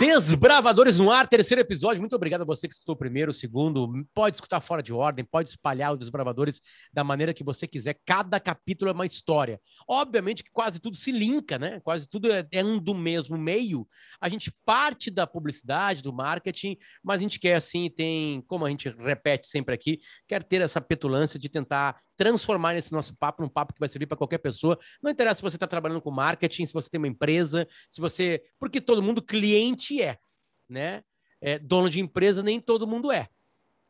Desbravadores no ar, terceiro episódio. Muito obrigado a você que escutou o primeiro, o segundo. Pode escutar fora de ordem, pode espalhar os Desbravadores da maneira que você quiser. Cada capítulo é uma história. Obviamente que quase tudo se linka, né? Quase tudo é, é um do mesmo meio. A gente parte da publicidade, do marketing, mas a gente quer, assim, tem, como a gente repete sempre aqui, quer ter essa petulância de tentar transformar esse nosso papo num papo que vai servir para qualquer pessoa. Não interessa se você está trabalhando com marketing, se você tem uma empresa, se você. Porque todo mundo cliente gente é, né? É, dono de empresa nem todo mundo é.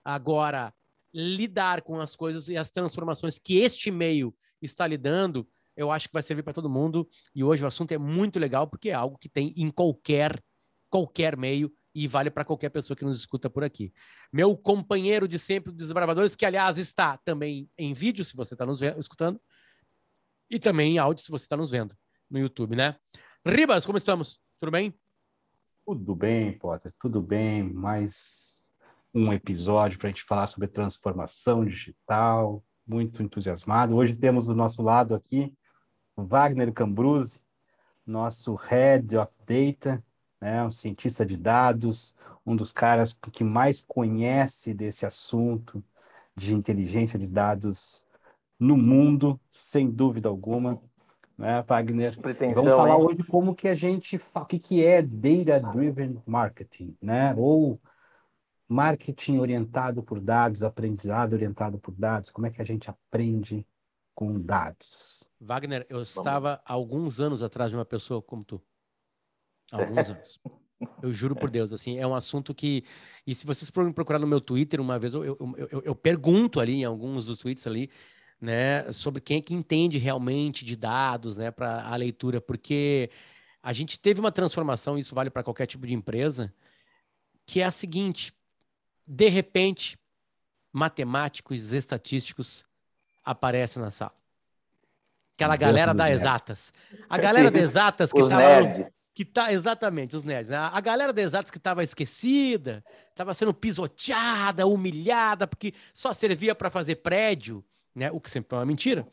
Agora, lidar com as coisas e as transformações que este meio está lidando, eu acho que vai servir para todo mundo. E hoje o assunto é muito legal porque é algo que tem em qualquer qualquer meio e vale para qualquer pessoa que nos escuta por aqui. Meu companheiro de sempre dos Desbravadores, que aliás está também em vídeo, se você está nos escutando, e também em áudio, se você está nos vendo no YouTube, né? Ribas, como estamos? Tudo bem? Tudo bem, Potter, tudo bem. Mais um episódio para a gente falar sobre transformação digital. Muito entusiasmado. Hoje temos do nosso lado aqui Wagner Cambruzzi, nosso Head of Data, né, um cientista de dados, um dos caras que mais conhece desse assunto de inteligência de dados no mundo, sem dúvida alguma né, Wagner? Pretensão, Vamos falar hein? hoje como que a gente o que, que é data driven marketing, né? Ou marketing orientado por dados, aprendizado orientado por dados. Como é que a gente aprende com dados? Wagner, eu Vamos. estava alguns anos atrás de uma pessoa como tu. Alguns anos. Eu juro por Deus, assim, é um assunto que. E se vocês procurar no meu Twitter uma vez, eu, eu, eu, eu pergunto ali em alguns dos tweets ali né, sobre quem é que entende realmente de dados, né, para a leitura, porque a gente teve uma transformação, isso vale para qualquer tipo de empresa, que é a seguinte: de repente, matemáticos, estatísticos aparecem na sala. Aquela Deus galera da nerds. exatas. A galera da exatas que estava que tá exatamente os nerds, né? a galera das exatas que estava esquecida, estava sendo pisoteada, humilhada, porque só servia para fazer prédio né? O que sempre é uma mentira,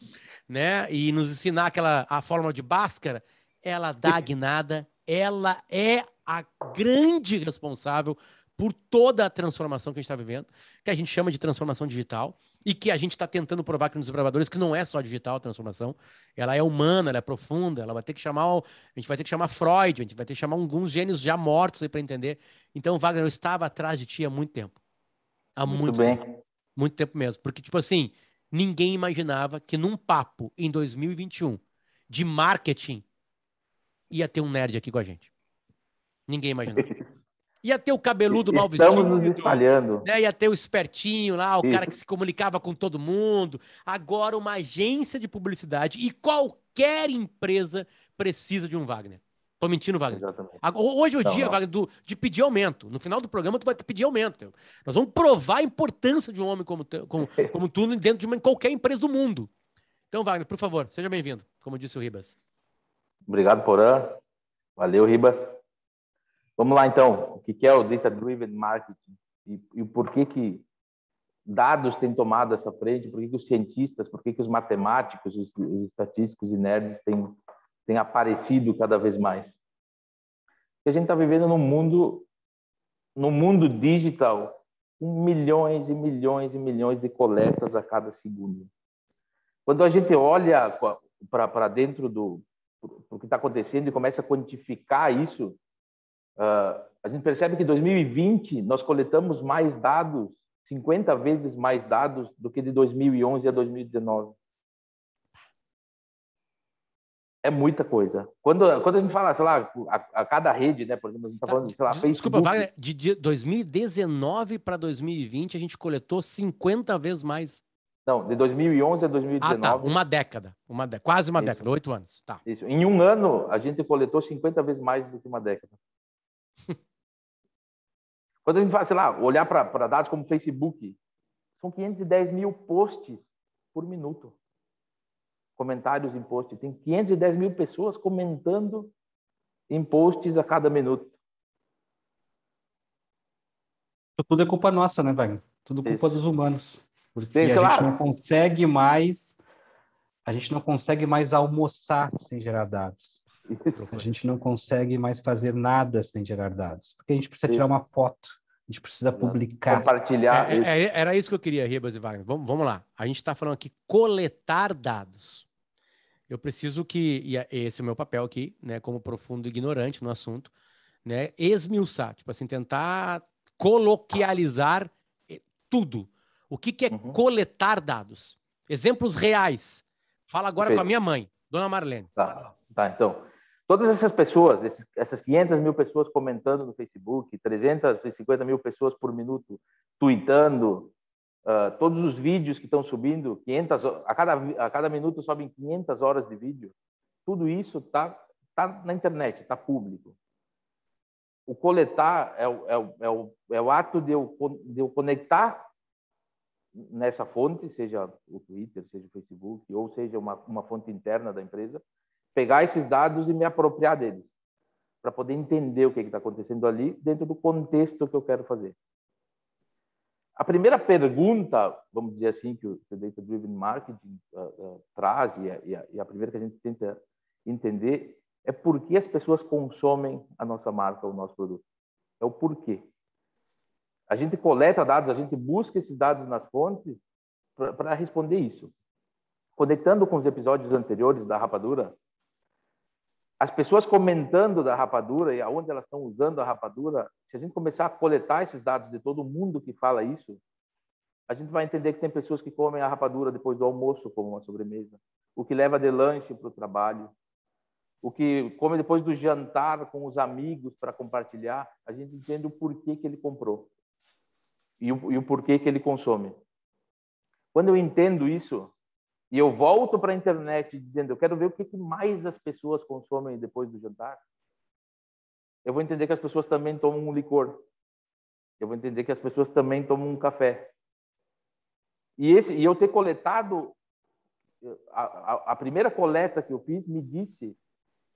né? E nos ensinar aquela a forma de Bhaskara, ela dá guinada, ela é a grande responsável por toda a transformação que a gente está vivendo, que a gente chama de transformação digital e que a gente está tentando provar aqui nos desbravadores que não é só digital a transformação, ela é humana, ela é profunda, ela vai ter que chamar, a gente vai ter que chamar Freud, a gente vai ter que chamar alguns gênios já mortos aí para entender. Então, Wagner, eu estava atrás de ti há muito tempo. Há muito, muito bem. tempo. Muito tempo mesmo, porque tipo assim, Ninguém imaginava que num papo em 2021 de marketing ia ter um nerd aqui com a gente. Ninguém imaginava. Ia ter o cabeludo mal vestido. Estamos nos né, espalhando. Né? Ia ter o espertinho lá, o cara que se comunicava com todo mundo. Agora, uma agência de publicidade e qualquer empresa precisa de um Wagner. Tô mentindo, Wagner. Exatamente. Hoje é o não, dia, não. Wagner, do, de pedir aumento. No final do programa, tu vai pedir aumento. Nós vamos provar a importância de um homem como, como, como tu dentro de uma, qualquer empresa do mundo. Então, Wagner, por favor, seja bem-vindo, como disse o Ribas. Obrigado, Porã. Valeu, Ribas. Vamos lá, então. O que é o Data Driven Marketing e, e por que, que dados têm tomado essa frente? Por que, que os cientistas, por que, que os matemáticos, os, os estatísticos e nerds têm, têm aparecido cada vez mais? que a gente está vivendo num mundo, no mundo digital, com milhões e milhões e milhões de coletas a cada segundo. Quando a gente olha para dentro do pro que está acontecendo e começa a quantificar isso, uh, a gente percebe que em 2020 nós coletamos mais dados, 50 vezes mais dados do que de 2011 a 2019 é muita coisa. Quando, quando a gente fala, sei lá, a, a cada rede, né? Por exemplo, a gente tá, tá falando, sei lá, Facebook. Desculpa, Wagner, de, de 2019 para 2020, a gente coletou 50 vezes mais. Não, de 2011 a 2019. Ah, tá. Uma década. Uma de... Quase uma Isso. década, oito anos. Tá. Isso. Em um ano, a gente coletou 50 vezes mais do que uma década. quando a gente fala, sei lá, olhar para dados como Facebook, são 510 mil posts por minuto comentários em post. Tem 510 mil pessoas comentando em posts a cada minuto. Então, tudo é culpa nossa, né, Wagner? Tudo culpa Isso. dos humanos. Porque a claro. gente não consegue mais a gente não consegue mais almoçar sem gerar dados. Isso. A gente não consegue mais fazer nada sem gerar dados. Porque a gente precisa tirar uma foto a gente precisa publicar. Compartilhar. É, é, é, era isso que eu queria, Ribas e Wagner. Vamos, vamos lá. A gente está falando aqui coletar dados. Eu preciso que, e é, esse é o meu papel aqui, né, como profundo ignorante no assunto, né, esmiuçar, tipo assim, tentar coloquializar eh, tudo. O que, que é uhum. coletar dados? Exemplos reais. Fala agora com a minha mãe, Dona Marlene. Tá, tá então. Todas essas pessoas, essas 500 mil pessoas comentando no Facebook, 350 mil pessoas por minuto tweetando, uh, todos os vídeos que estão subindo, 500, a, cada, a cada minuto sobem 500 horas de vídeo, tudo isso está tá na internet, está público. O coletar é o, é o, é o, é o ato de eu, de eu conectar nessa fonte, seja o Twitter, seja o Facebook, ou seja uma, uma fonte interna da empresa, pegar esses dados e me apropriar deles, para poder entender o que é está acontecendo ali dentro do contexto que eu quero fazer. A primeira pergunta, vamos dizer assim, que o, Data Driven Marketing uh, uh, traz, e a, e, a, e a primeira que a gente tenta entender, é por que as pessoas consomem a nossa marca, o nosso produto. É o porquê. A gente coleta dados, a gente busca esses dados nas fontes para responder isso. Conectando com os episódios anteriores da Rapadura, as pessoas comentando da rapadura e aonde elas estão usando a rapadura, se a gente começar a coletar esses dados de todo mundo que fala isso, a gente vai entender que tem pessoas que comem a rapadura depois do almoço como uma sobremesa, o que leva de lanche para o trabalho, o que come depois do jantar com os amigos para compartilhar. A gente entende o porquê que ele comprou e o, e o porquê que ele consome. Quando eu entendo isso, e eu volto para a internet dizendo eu quero ver o que, mais as pessoas consomem depois do jantar, eu vou entender que as pessoas também tomam um licor. Eu vou entender que as pessoas também tomam um café. E, esse, e eu ter coletado, a, a, a primeira coleta que eu fiz me disse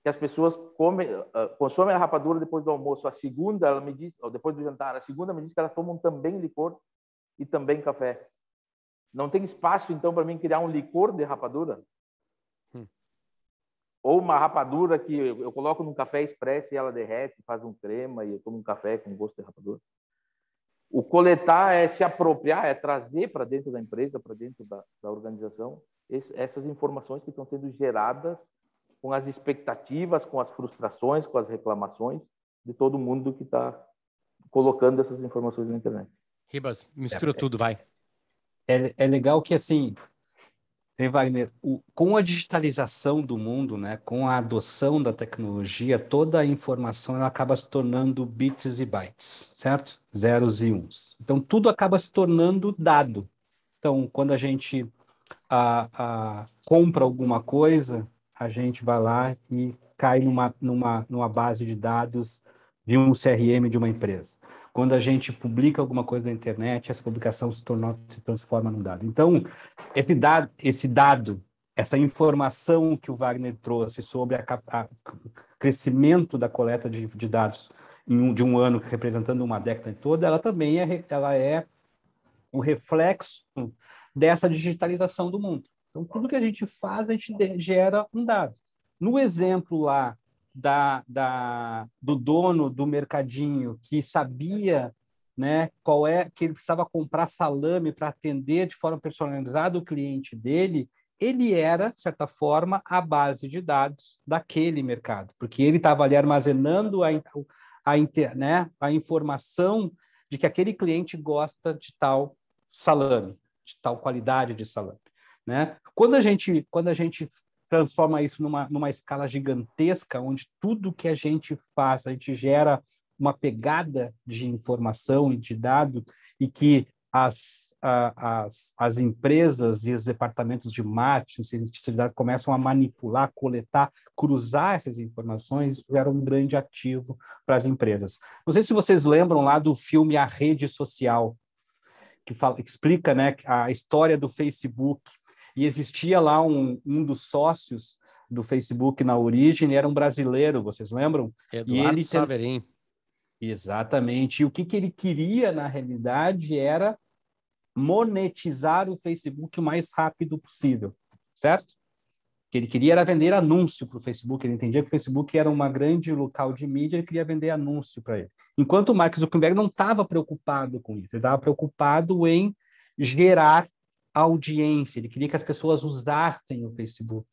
que as pessoas comem, ah, consomem a rapadura depois do almoço. A segunda, ela me disse, depois do jantar, a segunda me disse que elas tomam também licor e também café. Não tem espaço, então, para mim criar um licor de rapadura? Hum. Ou uma rapadura que eu, eu coloco num café expresso e ela derrete, faz um crema e eu tomo um café com gosto de rapadura? O coletar é se apropriar, é trazer para dentro da empresa, para dentro da, da organização, esse, essas informações que estão sendo geradas com as expectativas, com as frustrações, com as reclamações de todo mundo que está colocando essas informações na internet. Ribas, mistura é, tudo, vai é, é legal que, assim, hein, Wagner, o, com a digitalização do mundo, né, com a adoção da tecnologia, toda a informação ela acaba se tornando bits e bytes, certo? Zeros e uns. Então, tudo acaba se tornando dado. Então, quando a gente a, a, compra alguma coisa, a gente vai lá e cai numa, numa, numa base de dados de um CRM de uma empresa. Quando a gente publica alguma coisa na internet, essa publicação se, tornou, se transforma num dado. Então, esse dado, esse dado, essa informação que o Wagner trouxe sobre o crescimento da coleta de, de dados um, de um ano, representando uma década toda, ela também é, ela é um reflexo dessa digitalização do mundo. Então, tudo que a gente faz, a gente gera um dado. No exemplo lá da, da, do dono do mercadinho que sabia né, qual é que ele precisava comprar salame para atender de forma personalizada o cliente dele, ele era, de certa forma, a base de dados daquele mercado, porque ele estava ali armazenando a, a, inter, né, a informação de que aquele cliente gosta de tal salame, de tal qualidade de salame. Né? Quando a gente quando a gente transforma isso numa, numa escala gigantesca, onde tudo que a gente faz, a gente gera uma pegada de informação e de dado, e que as, a, as, as empresas e os departamentos de marketing, cientificidade, começam a manipular, coletar, cruzar essas informações, era um grande ativo para as empresas. Não sei se vocês lembram lá do filme A Rede Social, que, fala, que explica né, a história do Facebook, e existia lá um, um dos sócios do Facebook na origem, era um brasileiro, vocês lembram? Eduardo e ele Saverin. Exatamente. E o que, que ele queria, na realidade, era monetizar o Facebook o mais rápido possível, certo? O que ele queria era vender anúncio para o Facebook. Ele entendia que o Facebook era uma grande local de mídia, ele queria vender anúncio para ele. Enquanto o Mark Zuckerberg não estava preocupado com isso, ele estava preocupado em gerar audiência, ele queria que as pessoas usassem o Facebook.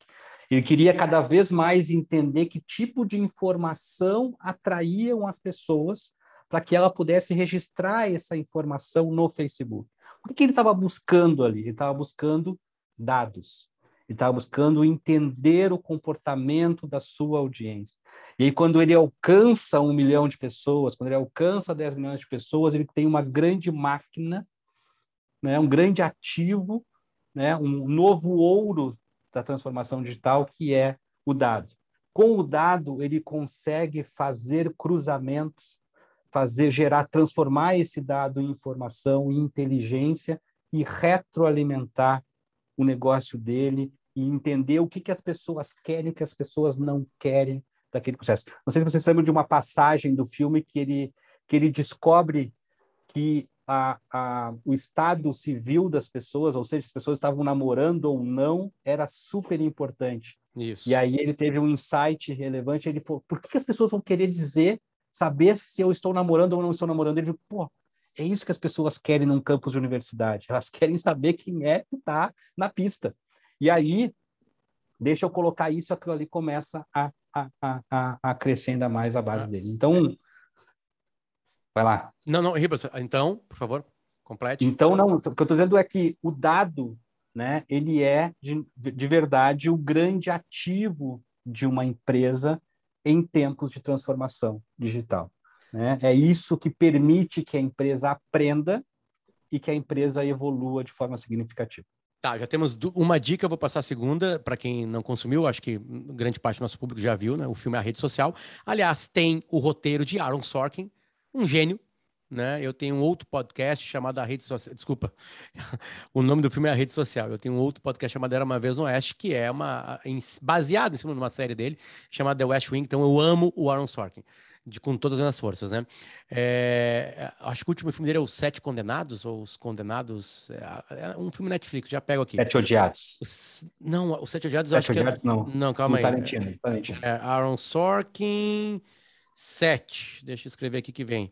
Ele queria cada vez mais entender que tipo de informação atraíam as pessoas para que ela pudesse registrar essa informação no Facebook. O que ele estava buscando ali? Ele estava buscando dados. Ele estava buscando entender o comportamento da sua audiência. E aí, quando ele alcança um milhão de pessoas, quando ele alcança 10 milhões de pessoas, ele tem uma grande máquina né, um grande ativo, né, um novo ouro da transformação digital, que é o dado. Com o dado, ele consegue fazer cruzamentos, fazer gerar, transformar esse dado em informação, em inteligência e retroalimentar o negócio dele e entender o que, que as pessoas querem, o que as pessoas não querem daquele processo. Não sei se vocês lembram de uma passagem do filme que ele, que ele descobre que a, a, o estado civil das pessoas, ou seja, se as pessoas estavam namorando ou não, era super importante. Isso. E aí ele teve um insight relevante, ele falou, por que, que as pessoas vão querer dizer, saber se eu estou namorando ou não estou namorando? Ele falou, pô, é isso que as pessoas querem num campus de universidade, elas querem saber quem é que está na pista. E aí, deixa eu colocar isso, aquilo ali começa a, a, a, a crescer ainda mais a base ah. dele. deles. Então, Vai lá. Não, não, Ribas, então, por favor, complete. Então, não, o que eu estou dizendo é que o dado, né, ele é, de, de verdade, o grande ativo de uma empresa em tempos de transformação digital. Né? É isso que permite que a empresa aprenda e que a empresa evolua de forma significativa. Tá, já temos uma dica, vou passar a segunda, para quem não consumiu, acho que grande parte do nosso público já viu, né? O filme A Rede Social. Aliás, tem o roteiro de Aaron Sorkin, um gênio, né? Eu tenho um outro podcast chamado A Rede Social. Desculpa, o nome do filme é A Rede Social. Eu tenho um outro podcast chamado Era uma Vez no Oeste, que é uma em, baseado em cima de uma série dele chamada The West Wing. Então eu amo o Aaron Sorkin. De, com todas as minhas forças, né? É, acho que o último filme dele é Os Sete Condenados, ou Os Condenados. É, é um filme Netflix, já pego aqui. Sete Odiados. não, Os Sete Odiados Sete acho é- odiados, que. Sete não. Não, calma no aí. mentindo. É Aaron Sorkin. 7. Deixa eu escrever aqui que vem.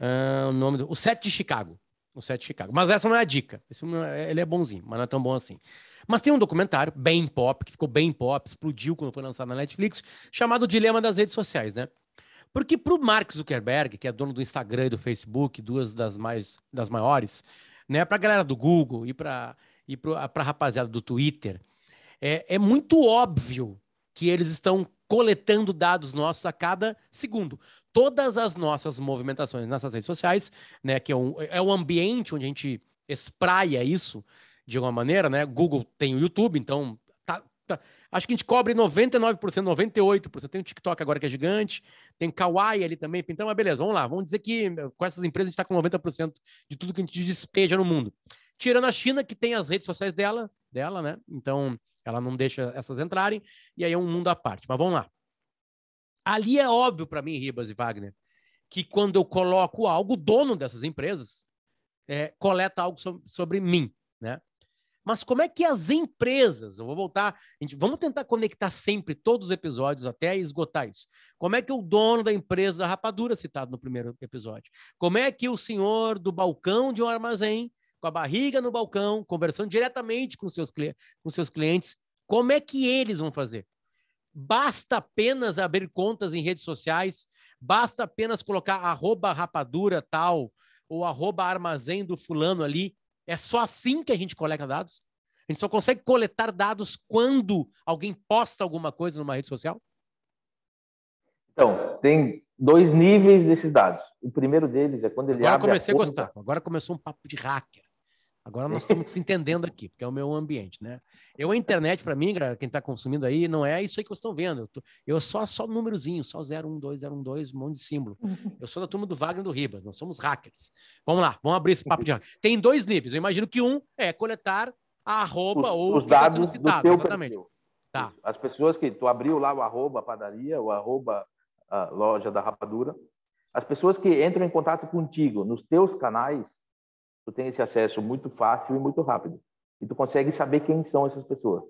Uh, o nome do. O 7 de Chicago. O 7 de Chicago. Mas essa não é a dica. Esse é, ele é bonzinho, mas não é tão bom assim. Mas tem um documentário bem pop, que ficou bem pop, explodiu quando foi lançado na Netflix, chamado Dilema das Redes Sociais, né? Porque para o Mark Zuckerberg, que é dono do Instagram e do Facebook, duas das, mais, das maiores, né? Para a galera do Google e para e a rapaziada do Twitter, é, é muito óbvio que eles estão coletando dados nossos a cada segundo. Todas as nossas movimentações nessas redes sociais, né, que é um, é um ambiente onde a gente espraia isso de alguma maneira, né? Google tem o YouTube, então tá, tá. acho que a gente cobre 99%, 98%. Tem o TikTok agora que é gigante, tem Kawaii ali também. Então, mas beleza, vamos lá. Vamos dizer que com essas empresas a gente está com 90% de tudo que a gente despeja no mundo. Tirando a China, que tem as redes sociais dela, dela, né? Então, ela não deixa essas entrarem, e aí é um mundo à parte. Mas vamos lá. Ali é óbvio para mim, Ribas e Wagner, que quando eu coloco algo, o dono dessas empresas é, coleta algo so sobre mim, né? Mas como é que as empresas, eu vou voltar, gente, vamos tentar conectar sempre todos os episódios até esgotar isso. Como é que o dono da empresa da rapadura, citado no primeiro episódio, como é que o senhor do balcão de um armazém com a barriga no balcão, conversando diretamente com seus, com seus clientes, como é que eles vão fazer? Basta apenas abrir contas em redes sociais, basta apenas colocar arroba rapadura tal, ou arroba armazém do fulano ali. É só assim que a gente coleta dados? A gente só consegue coletar dados quando alguém posta alguma coisa numa rede social? Então, tem dois níveis desses dados. O primeiro deles é quando ele Agora abre comecei a, conta... a gostar. Agora começou um papo de hacker. Agora nós estamos se entendendo aqui, porque é o meu ambiente, né? Eu, a internet, para mim, galera, quem está consumindo aí, não é isso aí que vocês estão vendo. Eu, tô, eu só só númerozinho, só 012012, um monte de símbolo. Eu sou da turma do Wagner do Ribas, nós somos hackers. Vamos lá, vamos abrir esse papo de hacker. Tem dois níveis. Eu imagino que um é coletar a arroba os, ou os dados que citado, do teu exatamente. Perfil. Tá. As pessoas que tu abriu lá o arroba padaria, o arroba ah, loja da rapadura, as pessoas que entram em contato contigo nos teus canais tu tem esse acesso muito fácil e muito rápido. E tu consegue saber quem são essas pessoas.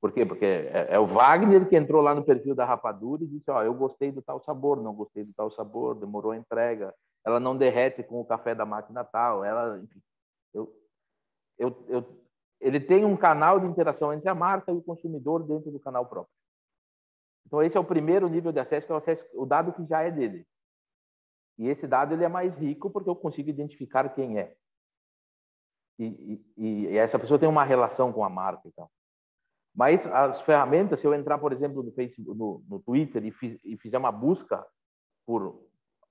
Por quê? Porque é, é o Wagner que entrou lá no perfil da Rapadura e disse, ó, oh, eu gostei do tal sabor, não gostei do tal sabor, demorou a entrega, ela não derrete com o café da máquina tal, ela, enfim. Eu, eu, eu, ele tem um canal de interação entre a marca e o consumidor dentro do canal próprio. Então, esse é o primeiro nível de acesso, que é o, acesso, o dado que já é dele. E esse dado ele é mais rico porque eu consigo identificar quem é. E, e, e essa pessoa tem uma relação com a marca e então. tal. Mas as ferramentas, se eu entrar, por exemplo, no Facebook, no, no Twitter e, fiz, e fizer uma busca por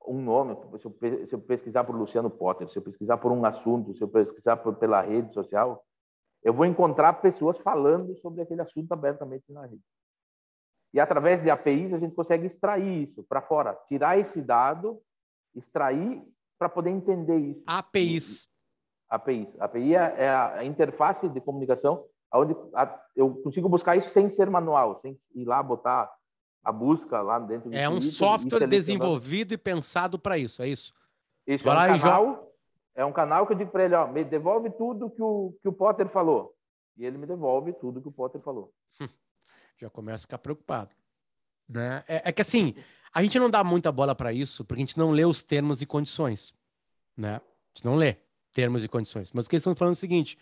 um nome, se eu, se eu, pesquisar por Luciano Potter, se eu pesquisar por um assunto, se eu pesquisar por, pela rede social, eu vou encontrar pessoas falando sobre aquele assunto abertamente na rede. E através de APIs a gente consegue extrair isso para fora, tirar esse dado extrair para poder entender isso. APIs. APIs. API é, é a interface de comunicação onde eu consigo buscar isso sem ser manual, sem ir lá botar a busca lá dentro. É um software e desenvolvido e pensado para isso, é isso? Isso, Vai é um, canal, é um canal que eu digo para ele, ó, me devolve tudo que o, que o Potter falou. E ele me devolve tudo que o Potter falou. Hum. Já começo a ficar preocupado. Né? É, é que assim, a gente não dá muita bola para isso, porque a gente não lê os termos e condições, né? A gente não lê termos e condições. Mas o que eles estão falando é o seguinte: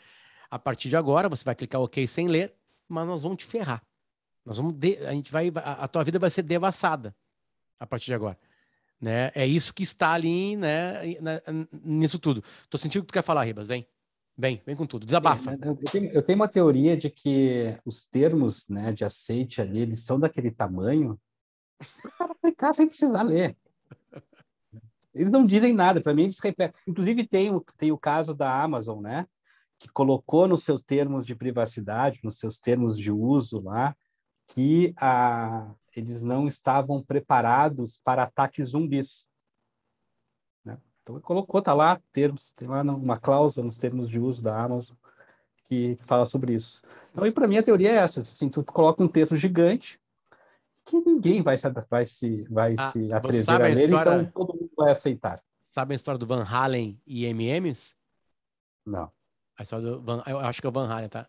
a partir de agora você vai clicar OK sem ler, mas nós vamos te ferrar. Nós vamos de... a gente vai a, tua vida vai ser devassada a partir de agora. Né? É isso que está ali, né, né nisso tudo. Tô sentindo que tu quer falar, Ribas, vem. vem, vem com tudo, desabafa. Eu tenho, eu tenho, uma teoria de que os termos né, de aceite ali, eles são daquele tamanho o cara clicar sem precisar ler. Eles não dizem nada, para mim eles repetem. Inclusive tem o, tem o caso da Amazon, né? Que colocou nos seus termos de privacidade, nos seus termos de uso lá, que a, eles não estavam preparados para ataques zumbis. Né? Então colocou, tá lá, termos, tem lá uma cláusula nos termos de uso da Amazon que fala sobre isso. Então, e para mim a teoria é essa, assim, tu coloca um texto gigante que ninguém vai se, vai se, vai ah, se atrever a ler, então história... então todo mundo vai aceitar. Sabe a história do Van Halen e MMs? Não. A história do Van, eu acho que é o Van Halen, tá?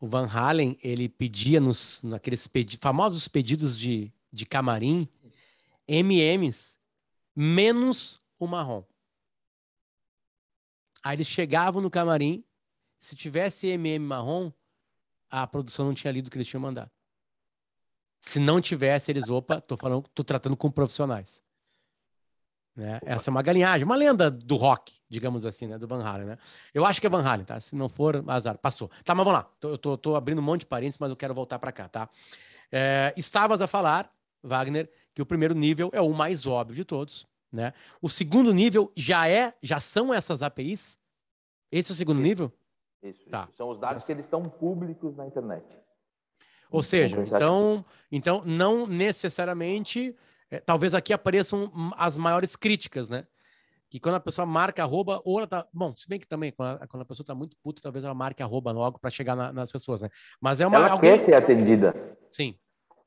O Van Halen, ele pedia nos naqueles pedi, famosos pedidos de, de camarim MMs menos o marrom. Aí eles chegavam no camarim, se tivesse MM marrom, a produção não tinha lido o que eles tinham mandado. Se não tivesse, eles, opa, tô falando, tô tratando com profissionais. Né? Essa é uma galinhagem, uma lenda do rock, digamos assim, né? Do Van Halen, né? Eu acho que é Van Halen, tá? Se não for, azar. Passou. Tá, mas vamos lá. Eu tô, tô abrindo um monte de parênteses, mas eu quero voltar para cá, tá? É, estavas a falar, Wagner, que o primeiro nível é o mais óbvio de todos, né? O segundo nível já é, já são essas APIs? Esse é o segundo isso, nível? Isso, tá. isso. São os dados que eles estão públicos na internet. Ou uhum. seja, então, então não necessariamente, é, talvez aqui apareçam as maiores críticas, né? Que quando a pessoa marca arroba, ou ela tá. Bom, se bem que também, quando a, quando a pessoa tá muito puta, talvez ela marque arroba logo para chegar na, nas pessoas, né? Mas é uma. Ela alguém... quer ser atendida. Sim.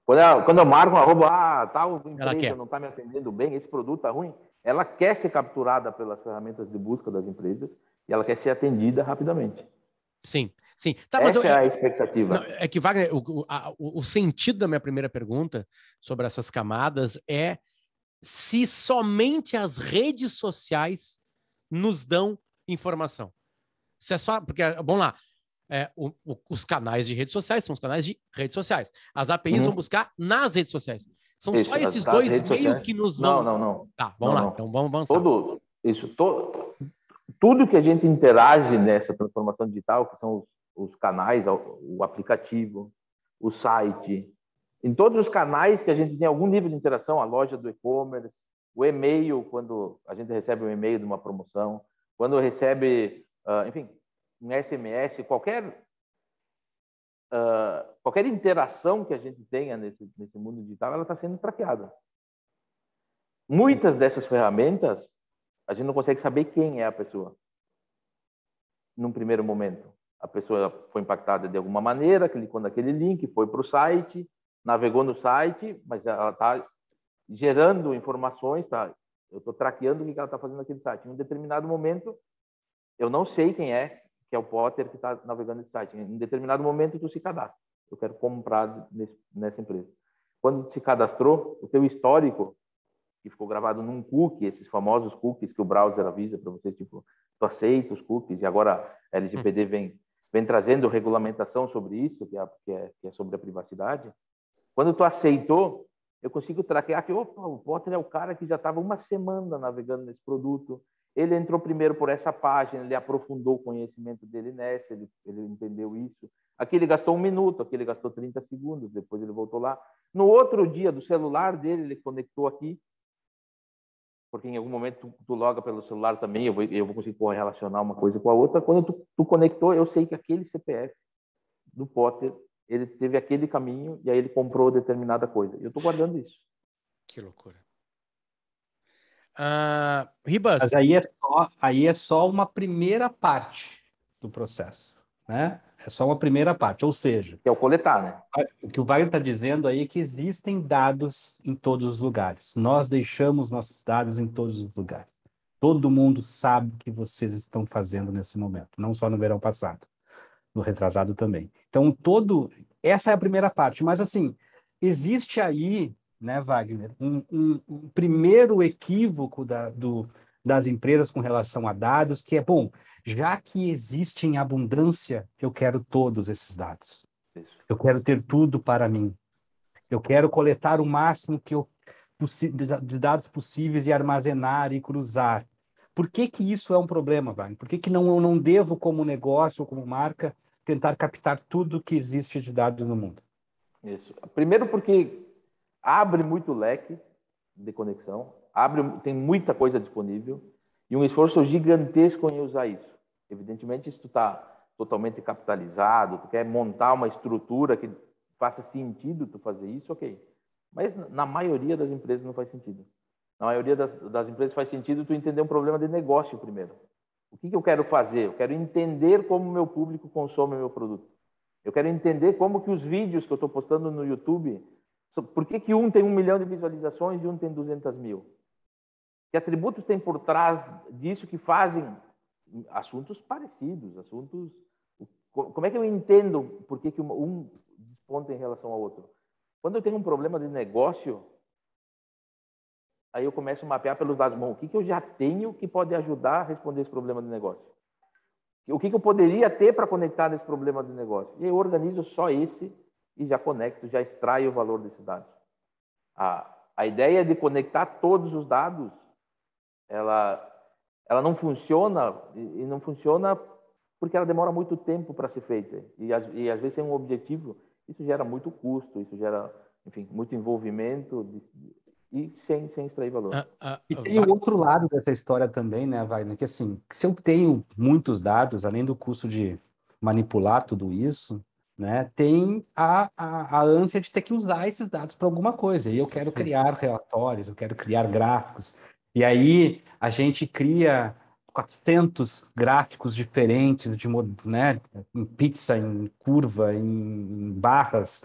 Quando, ela, quando eu marco um arroba, ah, tal tá empresa não está me atendendo bem, esse produto tá ruim, ela quer ser capturada pelas ferramentas de busca das empresas e ela quer ser atendida rapidamente. Sim. Sim, tá, mas essa eu, é a expectativa. Não, é que, Wagner, o, a, o, sentido da minha primeira pergunta sobre essas camadas é se somente as redes sociais nos dão informação. Se é só, porque, vamos lá, é, o, o, os canais de redes sociais são os canais de redes sociais. As APIs uhum. vão buscar nas redes sociais. São isso, só esses dois meios que nos dão. Não, não, não. Tá, vamos não, lá, não. então vamos avançar. Todo, isso, todo, tudo que a gente interage nessa transformação digital, que são os os canais, o aplicativo, o site, em todos os canais que a gente tem algum nível de interação, a loja do e-commerce, o e-mail, quando a gente recebe um e-mail de uma promoção, quando recebe, ah, enfim, um SMS, qualquer, ah, qualquer interação que a gente tenha nesse, nesse mundo digital, ela está sendo traqueada. Muitas dessas ferramentas, a gente não consegue saber quem é a pessoa num primeiro momento a pessoa foi impactada de alguma maneira, clicou naquele link, foi para o site, navegou no site, mas ela está gerando informações, tá? eu estou traqueando o que ela está fazendo naquele site. Em um determinado momento, eu não sei quem é, que é o Potter que está navegando nesse site. Em um determinado momento, tu se cadastra. Eu quero comprar nesse, nessa empresa. Quando se cadastrou, o teu histórico, que ficou gravado num cookie, esses famosos cookies que o browser avisa para você, tipo, tu aceita os cookies e agora a LGPD hum. vem vem trazendo regulamentação sobre isso, é, que é, que é, sobre a privacidade. Quando tu aceitou, eu consigo traquear que opa, o Potter é o cara que já estava uma semana navegando nesse produto. Ele entrou primeiro por essa página, ele aprofundou o conhecimento dele nessa, ele, ele entendeu isso. Aqui ele gastou um minuto, aqui ele gastou 30 segundos, depois ele voltou lá. No outro dia, do celular dele, ele conectou aqui porque em algum momento tu, tu loga pelo celular também, eu vou, eu vou conseguir correlacionar uma coisa com a outra. Quando tu, tu conectou, eu sei que aquele CPF do Potter, ele teve aquele caminho e aí ele comprou determinada coisa. Eu estou guardando isso. Que loucura. Uh, Ribas. Mas aí é, só, aí é só uma primeira parte do processo, né? É só uma primeira parte, ou seja... Que é o coletar, né? O que o Wagner está dizendo aí é que existem dados em todos os lugares. Nós deixamos nossos dados em todos os lugares. Todo mundo sabe o que vocês estão fazendo nesse momento, não só no verão passado, no retrasado também. Então, todo... Essa é a primeira parte, mas assim, existe aí, né, Wagner, um, um, um primeiro equívoco da, do das empresas com relação a dados, que é bom, já que existe em abundância, eu quero todos esses dados. Eu quero ter tudo para mim. Eu quero coletar o máximo que eu de dados possíveis e armazenar e cruzar. Por que, que isso é um problema, Wagner? Por que, que não, eu não devo, como negócio ou como marca, tentar captar tudo que existe de dados no mundo? Isso. Primeiro porque abre muito leque de conexão abre, tem muita coisa disponível e um esforço gigantesco em usar isso. Evidentemente, se tu está totalmente capitalizado, tu quer montar uma estrutura que faça sentido tu fazer isso, ok. Mas na maioria das empresas não faz sentido. Na maioria das, das empresas faz sentido tu entender um problema de negócio primeiro. O que, que eu quero fazer? Eu quero entender como o meu público consome o meu produto. Eu quero entender como que os vídeos que eu estou postando no YouTube, por que, que um tem um milhão de visualizações e um tem 200 mil? Que atributos tem por trás disso que fazem assuntos parecidos, assuntos. Como é que eu entendo por que, um desponta em relação ao outro? Quando eu tenho um problema de negócio, aí eu começo a mapear pelos dados, Bom, o que, que eu já tenho que pode ajudar a responder esse problema de negócio? O que, que eu poderia ter para conectar nesse problema de negócio? E eu organizo só esse e já conecto, já extraio o valor desses dados. A, a ideia de conectar todos os dados ela ela não funciona e não funciona porque ela demora muito tempo para ser feita e, e às vezes tem um objetivo isso gera muito custo isso gera enfim muito envolvimento de, e sem, sem extrair valor. Ah, ah, e ah, tem o outro lado dessa história também, né, Wagner? Que assim, se eu tenho muitos dados, além do custo de manipular tudo isso, né, tem a, a, a ânsia de ter que usar esses dados para alguma coisa. E eu quero criar relatórios, eu quero criar gráficos, e aí a gente cria 400 gráficos diferentes de né, em pizza, em curva, em, barras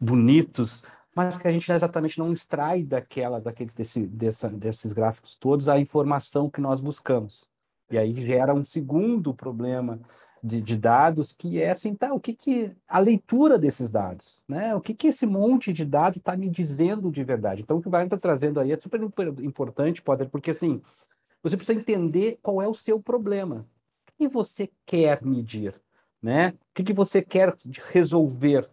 bonitos, mas que a gente exatamente não extrai daquela, daqueles desse, dessa, desses gráficos todos a informação que nós buscamos. E aí gera um segundo problema de, de, dados, que é assim, tá, o que que a leitura desses dados, né? O que que esse monte de dados está me dizendo de verdade? Então, o que o Wagner está trazendo aí é super importante, poder porque assim, você precisa entender qual é o seu problema. O que você quer medir, né? O que, que você quer resolver? O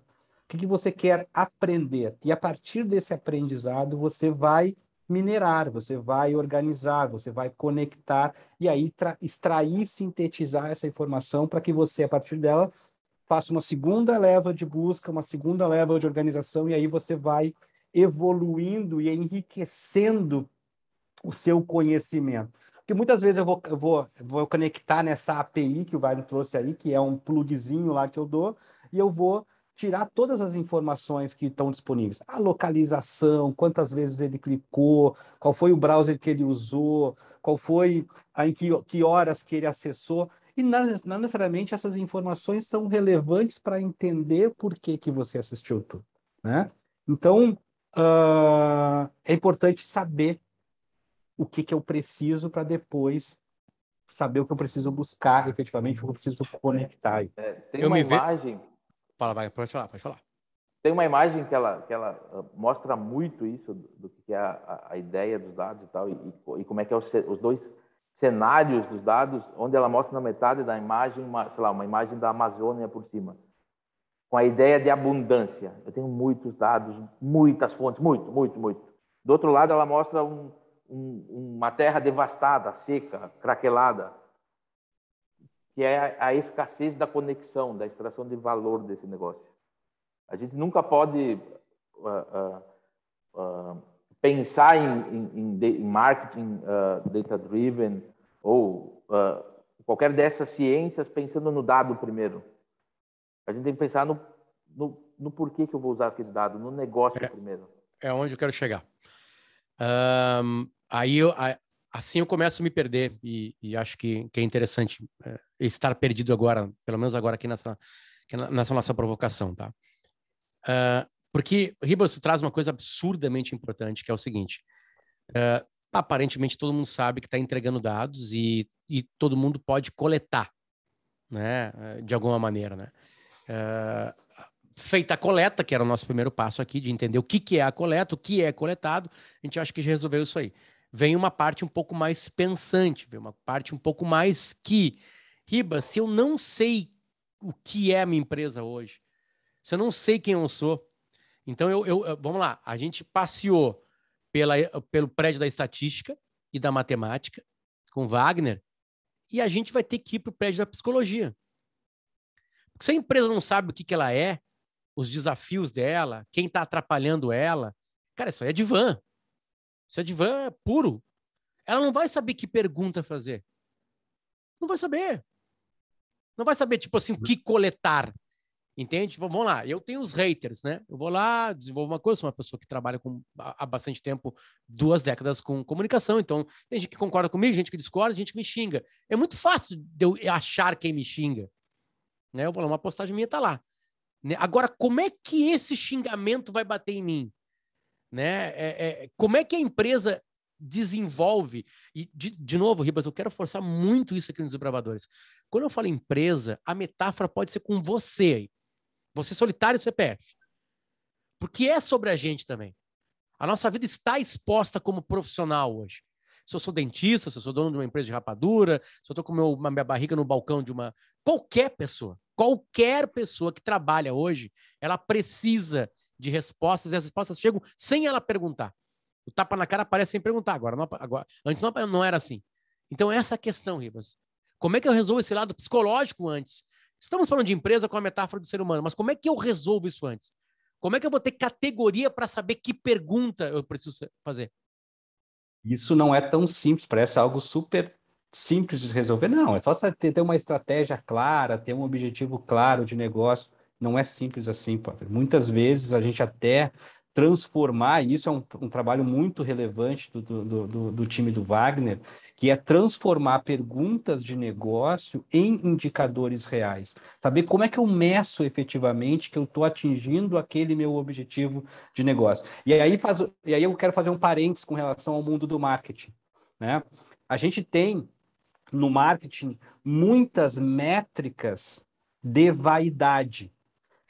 que, que você quer aprender? E a partir desse aprendizado, você vai minerar, você vai organizar, você vai conectar e aí extrair, sintetizar essa informação para que você, a partir dela, faça uma segunda leva de busca, uma segunda leva de organização e aí você vai evoluindo e enriquecendo o seu conhecimento. Porque muitas vezes eu vou, eu vou, vou conectar nessa API que o Vale trouxe aí, que é um plugzinho lá que eu dou, e eu vou tirar todas as informações que estão disponíveis. A localização, quantas vezes ele clicou, qual foi o browser que ele usou, qual foi a, em que, que horas que ele acessou. E não, não necessariamente essas informações são relevantes para entender por que, que você assistiu tudo. Né? Então, uh, é importante saber o que, que eu preciso para depois saber o que eu preciso buscar efetivamente, o que eu preciso conectar. É, tem eu uma imagem... Ve Fala, vai, pode falar, pode falar. Tem uma imagem que ela, que ela ah, mostra muito isso, do, que é a, a ideia dos dados e tal, e, e como é que é os, os dois cenários dos dados, onde ela mostra na metade da imagem, uma, sei lá, uma imagem da Amazônia por cima, com a ideia de abundância. Eu tenho muitos dados, muitas fontes, muito, muito, muito. Do outro lado, ela mostra um, um, uma terra devastada, seca, craquelada que é a, a escassez da conexão, da extração de valor desse negócio. A gente nunca pode uh, uh, uh, pensar em, em, em marketing data-driven ou qualquer dessas ciências pensando no dado primeiro. A gente tem que pensar no, no, no porquê que eu vou usar aquele dado, no negócio é, primeiro. É onde eu quero chegar. Um, aí, eu, assim eu começo a me perder e, e acho que, que, é interessante é, estar perdido agora, pelo menos agora aqui nessa, aqui nessa nossa provocação, tá? Uh, porque Ribas traz uma coisa absurdamente importante, que é o seguinte: uh, aparentemente todo mundo sabe que está entregando dados e, e, todo mundo pode coletar, né? De alguma maneira, né? Uh, feita a coleta, que era o nosso primeiro passo aqui, de entender o que, que é a coleta, o que é coletado, a gente acha que já resolveu isso aí vem uma parte um pouco mais pensante, vem uma parte um pouco mais que, Riba, se eu não sei o que é a minha empresa hoje, se eu não sei quem eu sou, então eu, eu vamos lá, a gente passeou pela, pelo prédio da estatística e da matemática com Wagner e a gente vai ter que ir para o prédio da psicologia. Porque se a empresa não sabe o que, que ela é, os desafios dela, quem está atrapalhando ela, cara, isso aí é divã. Se é divã puro. Ela não vai saber que pergunta fazer. Não vai saber. Não vai saber, tipo assim, o que coletar. Entende? Vamos lá, eu tenho os haters, né? Eu vou lá, desenvolvo uma coisa, sou uma pessoa que trabalha com, há bastante tempo, duas décadas com comunicação, então tem gente que concorda comigo, gente que discorda, gente que me xinga. É muito fácil de eu achar quem me xinga. Né? Eu vou lá, uma postagem minha tá lá. Né? Agora, como é que esse xingamento vai bater em mim? Né? É, é, como é que a empresa desenvolve? E, de, de novo, Ribas, eu quero forçar muito isso aqui nos desbravadores. Quando eu falo empresa, a metáfora pode ser com você. Você é solitário, CPF. É Porque é sobre a gente também. A nossa vida está exposta como profissional hoje. Se eu sou dentista, se eu sou dono de uma empresa de rapadura, se eu estou com meu, minha barriga no balcão de uma. Qualquer pessoa, qualquer pessoa que trabalha hoje, ela precisa de respostas e as respostas chegam sem ela perguntar. O tapa na cara aparece sem perguntar. Agora, não, agora antes não, não era assim. Então, essa é a questão, Ribas. Como é que eu resolvo esse lado psicológico antes? Estamos falando de empresa com a metáfora do ser humano, mas como é que eu resolvo isso antes? Como é que eu vou ter categoria para saber que pergunta eu preciso fazer? Isso não é tão simples, parece algo super simples de resolver. Não, é só ter uma estratégia clara, ter um objetivo claro de negócio. Não é simples assim, Potter. Muitas vezes a gente até transformar, e isso é um, um trabalho muito relevante do, do, do, do time do Wagner, que é transformar perguntas de negócio em indicadores reais. Saber como é que eu meço efetivamente que eu estou atingindo aquele meu objetivo de negócio. E aí, faz, e aí eu quero fazer um parênteses com relação ao mundo do marketing. Né? A gente tem no marketing muitas métricas de vaidade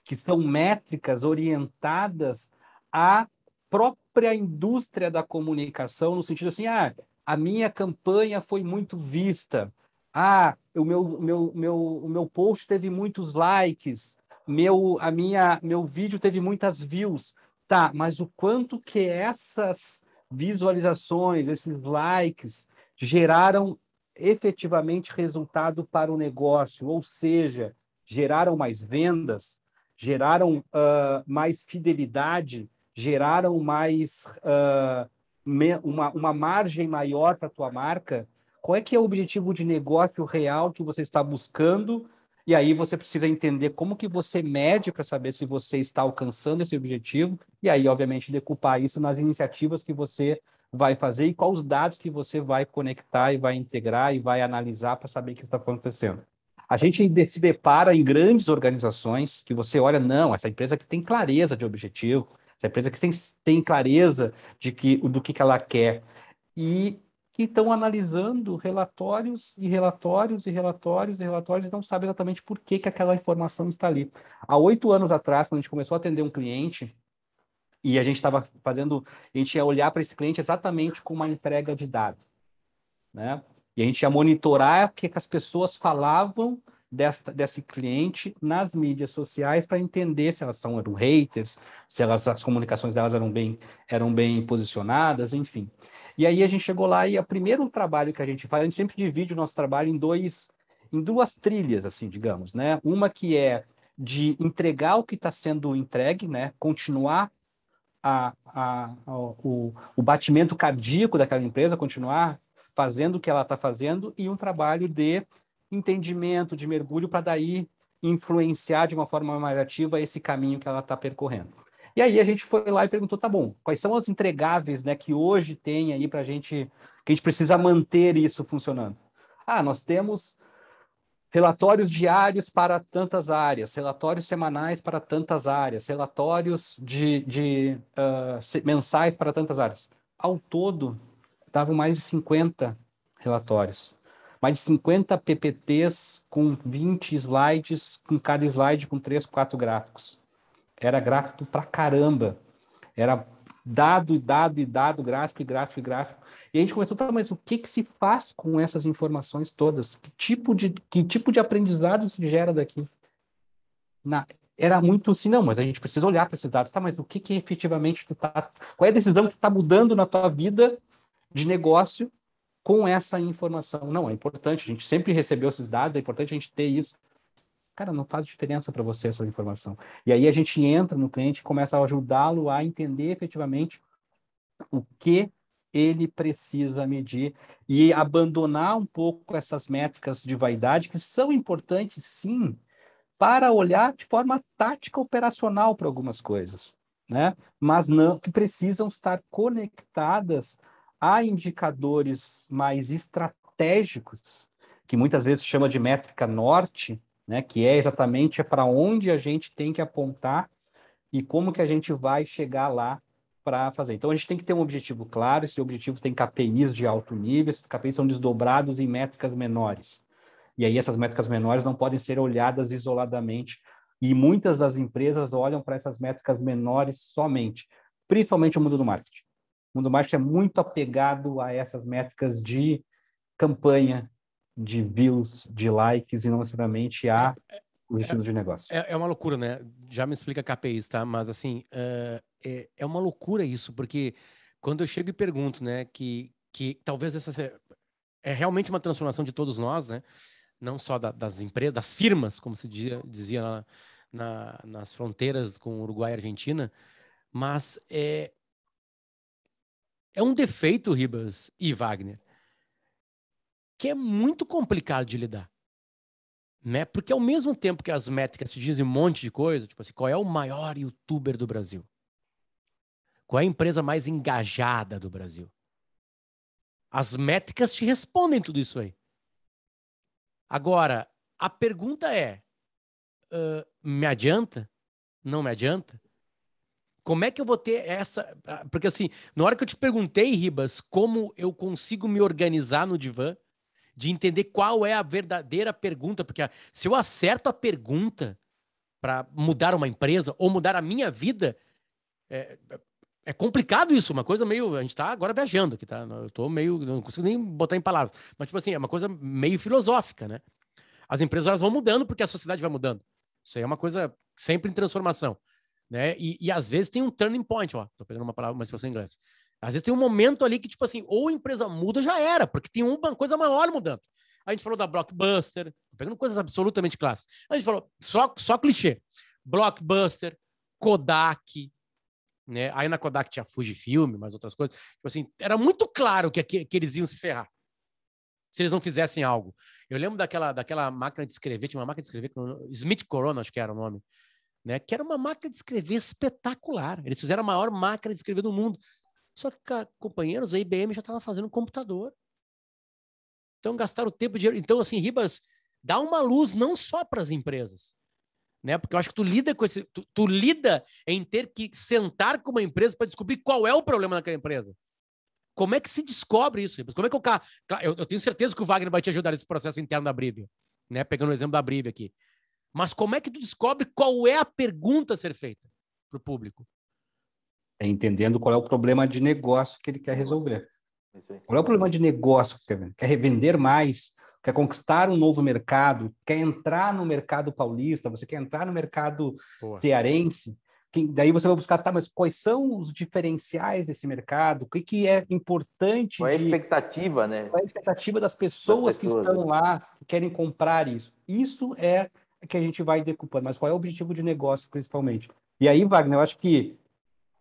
que são métricas orientadas à própria indústria da comunicação, no sentido assim, ah, a minha campanha foi muito vista, ah, o meu, meu, meu, o meu post teve muitos likes, meu, a minha, meu vídeo teve muitas views. Tá, mas o quanto que essas visualizações, esses likes, geraram efetivamente resultado para o negócio, ou seja, geraram mais vendas, geraram uh, mais fidelidade, geraram mais uh, me, uma, uma margem maior para a tua marca? Qual é que é o objetivo de negócio real que você está buscando? E aí você precisa entender como que você mede para saber se você está alcançando esse objetivo. E aí, obviamente, decupar isso nas iniciativas que você vai fazer e quais os dados que você vai conectar e vai integrar e vai analisar para saber o que está acontecendo. A gente se depara em grandes organizações que você olha, não, essa empresa que tem clareza de objetivo, essa empresa que tem, tem clareza de que, do que, que ela quer. E que estão analisando relatórios e relatórios e relatórios e relatórios e não sabem exatamente por que, que aquela informação está ali. Há oito anos atrás, quando a gente começou a atender um cliente, e a gente estava fazendo, a gente ia olhar para esse cliente exatamente com uma entrega de dados. Né? E a gente ia monitorar o que, que as pessoas falavam desta, desse cliente nas mídias sociais para entender se elas são, eram haters, se elas, as comunicações delas eram bem, eram bem posicionadas, enfim. E aí a gente chegou lá e o primeiro trabalho que a gente faz, a gente sempre divide o nosso trabalho em dois, em duas trilhas, assim, digamos, né? Uma que é de entregar o que está sendo entregue, né? Continuar a, a, a, o, o batimento cardíaco daquela empresa, continuar fazendo o que ela está fazendo e um trabalho de entendimento, de mergulho, para daí influenciar de uma forma mais ativa esse caminho que ela está percorrendo. E aí a gente foi lá e perguntou, tá bom, quais são as entregáveis né, que hoje tem aí para a gente, que a gente precisa manter isso funcionando? Ah, nós temos relatórios diários para tantas áreas, relatórios semanais para tantas áreas, relatórios de, de uh, mensais para tantas áreas. Ao todo, estavam mais de 50 relatórios, mais de 50 PPTs com 20 slides, com cada slide com 3, 4 gráficos. Era gráfico pra caramba. Era dado e dado e dado, gráfico e gráfico e gráfico. E a gente começou a falar, mas o que, que se faz com essas informações todas? Que tipo de, que tipo de aprendizado se gera daqui? Na, era muito assim, não, mas a gente precisa olhar para esses dados, tá? Mas o que, que efetivamente tu tá. Qual é a decisão que tu tá mudando na tua vida de negócio com essa informação. Não, é importante, a gente sempre recebeu esses dados, é importante a gente ter isso. Cara, não faz diferença para você essa informação. E aí a gente entra no cliente e começa a ajudá-lo a entender efetivamente o que ele precisa medir e abandonar um pouco essas métricas de vaidade, que são importantes sim, para olhar de forma tática operacional para algumas coisas, né? mas não que precisam estar conectadas há indicadores mais estratégicos, que muitas vezes chama de métrica norte, né, que é exatamente para onde a gente tem que apontar e como que a gente vai chegar lá para fazer. Então a gente tem que ter um objetivo claro, esse objetivo tem KPIs de alto nível, esses KPIs são desdobrados em métricas menores. E aí essas métricas menores não podem ser olhadas isoladamente e muitas das empresas olham para essas métricas menores somente, principalmente o mundo do marketing. Mundo Marketing é muito apegado a essas métricas de campanha, de views, de likes, e não necessariamente a o destino é, de negócio. É, é, uma loucura, né? Já me explica KPIs, tá? Mas, assim, uh, é, é uma loucura isso, porque quando eu chego e pergunto, né, que, que talvez essa seja, é realmente uma transformação de todos nós, né? Não só da, das empresas, das firmas, como se dizia, dizia na, nas fronteiras com Uruguai e Argentina, mas é, é um defeito, Ribas e Wagner, que é muito complicado de lidar. Né? Porque ao mesmo tempo que as métricas te dizem um monte de coisa, tipo assim, qual é o maior youtuber do Brasil? Qual é a empresa mais engajada do Brasil? As métricas te respondem tudo isso aí. Agora, a pergunta é: uh, me adianta? Não me adianta? Como é que eu vou ter essa. Porque assim, na hora que eu te perguntei, Ribas, como eu consigo me organizar no divã, de entender qual é a verdadeira pergunta, porque se eu acerto a pergunta para mudar uma empresa ou mudar a minha vida, é, é complicado isso, uma coisa meio. A gente tá agora viajando aqui, tá? Eu tô meio. Não consigo nem botar em palavras. Mas, tipo assim, é uma coisa meio filosófica, né? As empresas elas vão mudando porque a sociedade vai mudando. Isso aí é uma coisa sempre em transformação né? E, e às vezes tem um turning point, ó, tô pegando uma palavra, uma expressão em inglês. Às vezes tem um momento ali que, tipo assim, ou a empresa muda, já era, porque tem uma coisa maior mudando. A gente falou da Blockbuster, pegando coisas absolutamente clássicas. A gente falou, só, só clichê. Blockbuster, Kodak, né? Aí na Kodak tinha Fujifilm, mas outras coisas. Tipo assim, era muito claro que, que, que eles iam se ferrar se eles não fizessem algo. Eu lembro daquela, daquela máquina de escrever, tinha uma máquina de escrever, Smith Corona, acho que era o nome, né? Que era uma máquina de escrever espetacular. Eles fizeram a maior máquina de escrever do mundo. Só que, companheiros, a IBM já estava fazendo computador. Então, gastaram tempo e dinheiro. Então, assim, Ribas, dá uma luz não só para as empresas, né? Porque eu acho que tu lida com esse. Tu, tu lida em ter que sentar com uma empresa para descobrir qual é o problema daquela empresa. Como é que se descobre isso? Como é que o cara. Eu, eu tenho certeza que o Wagner vai te ajudar nesse processo interno da Brívia, né? Pegando o exemplo da Brívia aqui. Mas como é que tu descobre qual é a pergunta a ser feita para o público? É entendendo qual é o problema de negócio que ele quer resolver. Qual é o problema de negócio que quer, quer revender mais? Quer conquistar um novo mercado? Quer entrar no mercado paulista? Você quer entrar no mercado Boa. cearense? Que, daí você vai buscar, tá, mas quais são os diferenciais desse mercado? O que, que é importante? Qual é a de... expectativa, né? Qual é a expectativa das pessoas, das pessoas que estão né? lá, que querem comprar isso? Isso é que a gente vai decupando, mas qual é o objetivo de negócio, principalmente. E aí, Wagner, eu acho que,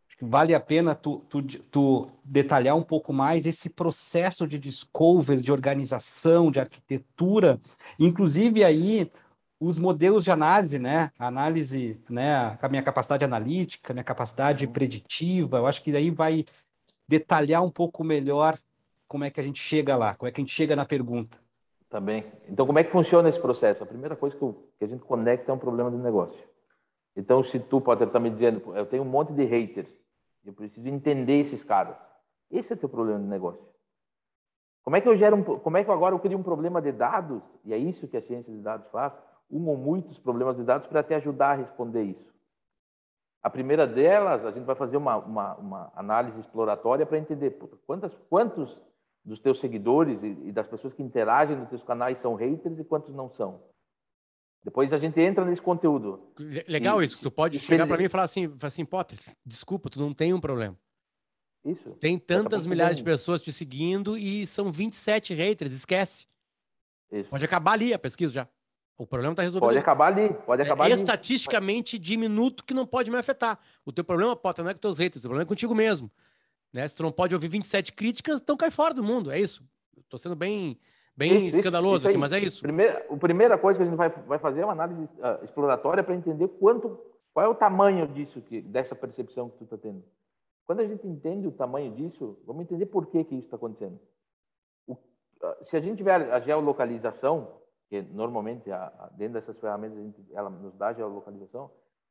acho que vale a pena tu, tu, tu, detalhar um pouco mais esse processo de discovery, de organização, de arquitetura, inclusive aí os modelos de análise, né? A análise, né? A minha capacidade analítica, minha capacidade uhum. preditiva, eu acho que daí vai detalhar um pouco melhor como é que a gente chega lá, como é que a gente chega na pergunta. Tá Então, como é que funciona esse processo? A primeira coisa que, eu, que a gente conecta é um problema de negócio. Então, se tu, Potter, tá me dizendo, eu tenho um monte de haters, eu preciso entender esses caras. Esse é teu problema de negócio. Como é que eu gero um, como é que agora eu crio um problema de dados? E é isso que a ciência de dados faz, um ou muitos problemas de dados para te ajudar a responder isso. A primeira delas, a gente vai fazer uma, uma, uma análise exploratória para entender puta, quantas, quantos dos teus seguidores e, e das pessoas que interagem nos teus canais são haters e quantos não são. Depois a gente entra nesse conteúdo. Legal e, isso. Tu pode chegar para mim e falar assim, falar assim, Potter, desculpa, tu não tem um problema. Isso. Tem tantas milhares de pessoas te seguindo e são 27 haters, esquece. Isso. Pode acabar ali a pesquisa já. O problema está resolvido. Pode acabar ali, pode é acabar é, ali. Estatisticamente diminuto que não pode me afetar. O teu problema, Potter, não é com teus haters, o problema é contigo mesmo. Né? Se tu não pode ouvir 27 críticas, então cai fora do mundo. É isso. Estou sendo bem, bem isso, escandaloso isso, isso aqui, mas é isso. Primeira, a primeira coisa que a gente vai, vai fazer é uma análise uh, exploratória para entender quanto, qual é o tamanho disso, que, dessa percepção que tu está tendo. Quando a gente entende o tamanho disso, vamos entender por que, que isso está acontecendo. O, uh, se a gente tiver a geolocalização, que normalmente a, a, dentro dessas ferramentas gente, ela nos dá a geolocalização,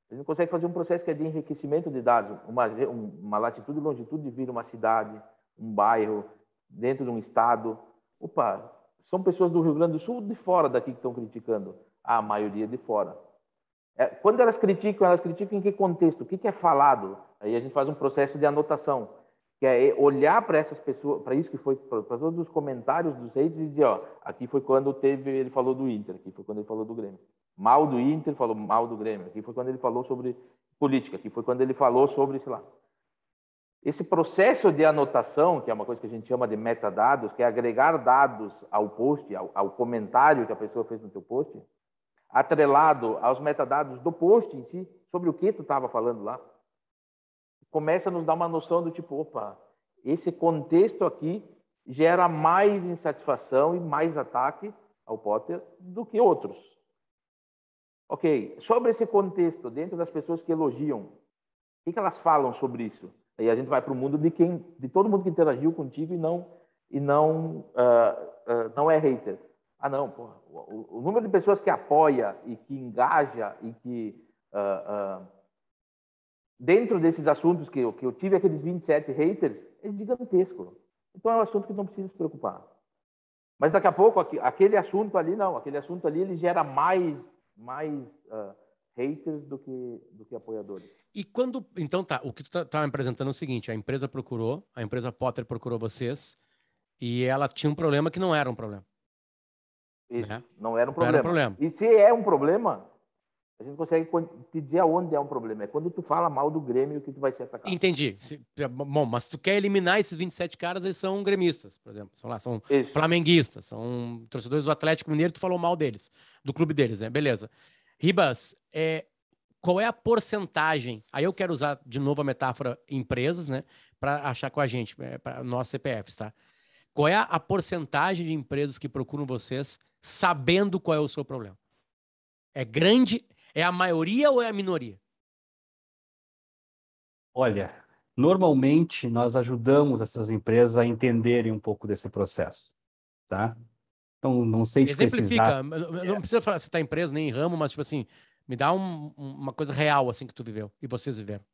ele não consegue fazer um processo que é de enriquecimento de dados, uma, uma latitude e longitude de uma cidade, um bairro, dentro de um estado. Opa, são pessoas do Rio Grande do Sul ou de fora daqui que estão criticando? A maioria é de fora. É, quando elas criticam, elas criticam em que contexto? O que, que é falado? Aí a gente faz um processo de anotação que é olhar para essas pessoas, para isso que foi, para todos os comentários dos redes e dizer, ó, aqui foi quando teve, ele falou do Inter, aqui foi quando ele falou do Grêmio. Mal do Inter, falou mal do Grêmio, aqui foi quando ele falou sobre política, aqui foi quando ele falou sobre, sei lá. Esse processo de anotação, que é uma coisa que a gente chama de metadados, que é agregar dados ao post, ao, ao comentário que a pessoa fez no teu post, atrelado aos metadados do post em si, sobre o que tu estava falando lá, começa a nos dar uma noção do tipo, opa, esse contexto aqui gera mais insatisfação e mais ataque ao Potter do que outros. Ok, sobre esse contexto, dentro das pessoas que elogiam, o que, que elas falam sobre isso? Aí a gente vai para o mundo de quem, de todo mundo que interagiu contigo e não e não uh, uh, não é hater. Ah, não, porra, o, o, número de pessoas que apoia e que engaja e que uh, dentro desses assuntos que eu, que eu tive aqueles 27 haters, é gigantesco. Então é um assunto que não precisa se preocupar. Mas daqui a pouco, aquele assunto ali, não. Aquele assunto ali, ele gera mais, mais uh, haters do que, do que apoiadores. E quando... Então tá, o que tu tá, tá me apresentando é o seguinte, a empresa procurou, a empresa Potter procurou vocês, e ela tinha um problema que não era um problema. Isso, né? não era um problema. Não era um problema. E se é um problema, a gente consegue te dizer onde é um problema. É quando tu fala mal do Grêmio que tu vai ser atacado. Entendi. Bom, mas se tu quer eliminar esses 27 caras, eles são gremistas, por exemplo. São lá, são Isso. flamenguistas, são torcedores do Atlético Mineiro, tu falou mal deles, do clube deles, né? Beleza. Ribas, é, qual é a porcentagem? Aí eu quero usar de novo a metáfora empresas, né? Para achar com a gente, é, para nós CPFs, tá? Qual é a porcentagem de empresas que procuram vocês sabendo qual é o seu problema? É grande, é a maioria ou é a minoria? Olha, normalmente nós ajudamos essas empresas a entenderem um pouco desse processo, tá? Então, não sei te Exemplifica, não precisa falar se tá em empresa nem em ramo, mas tipo assim, me dá um, uma coisa real assim que tu viveu e vocês viveram.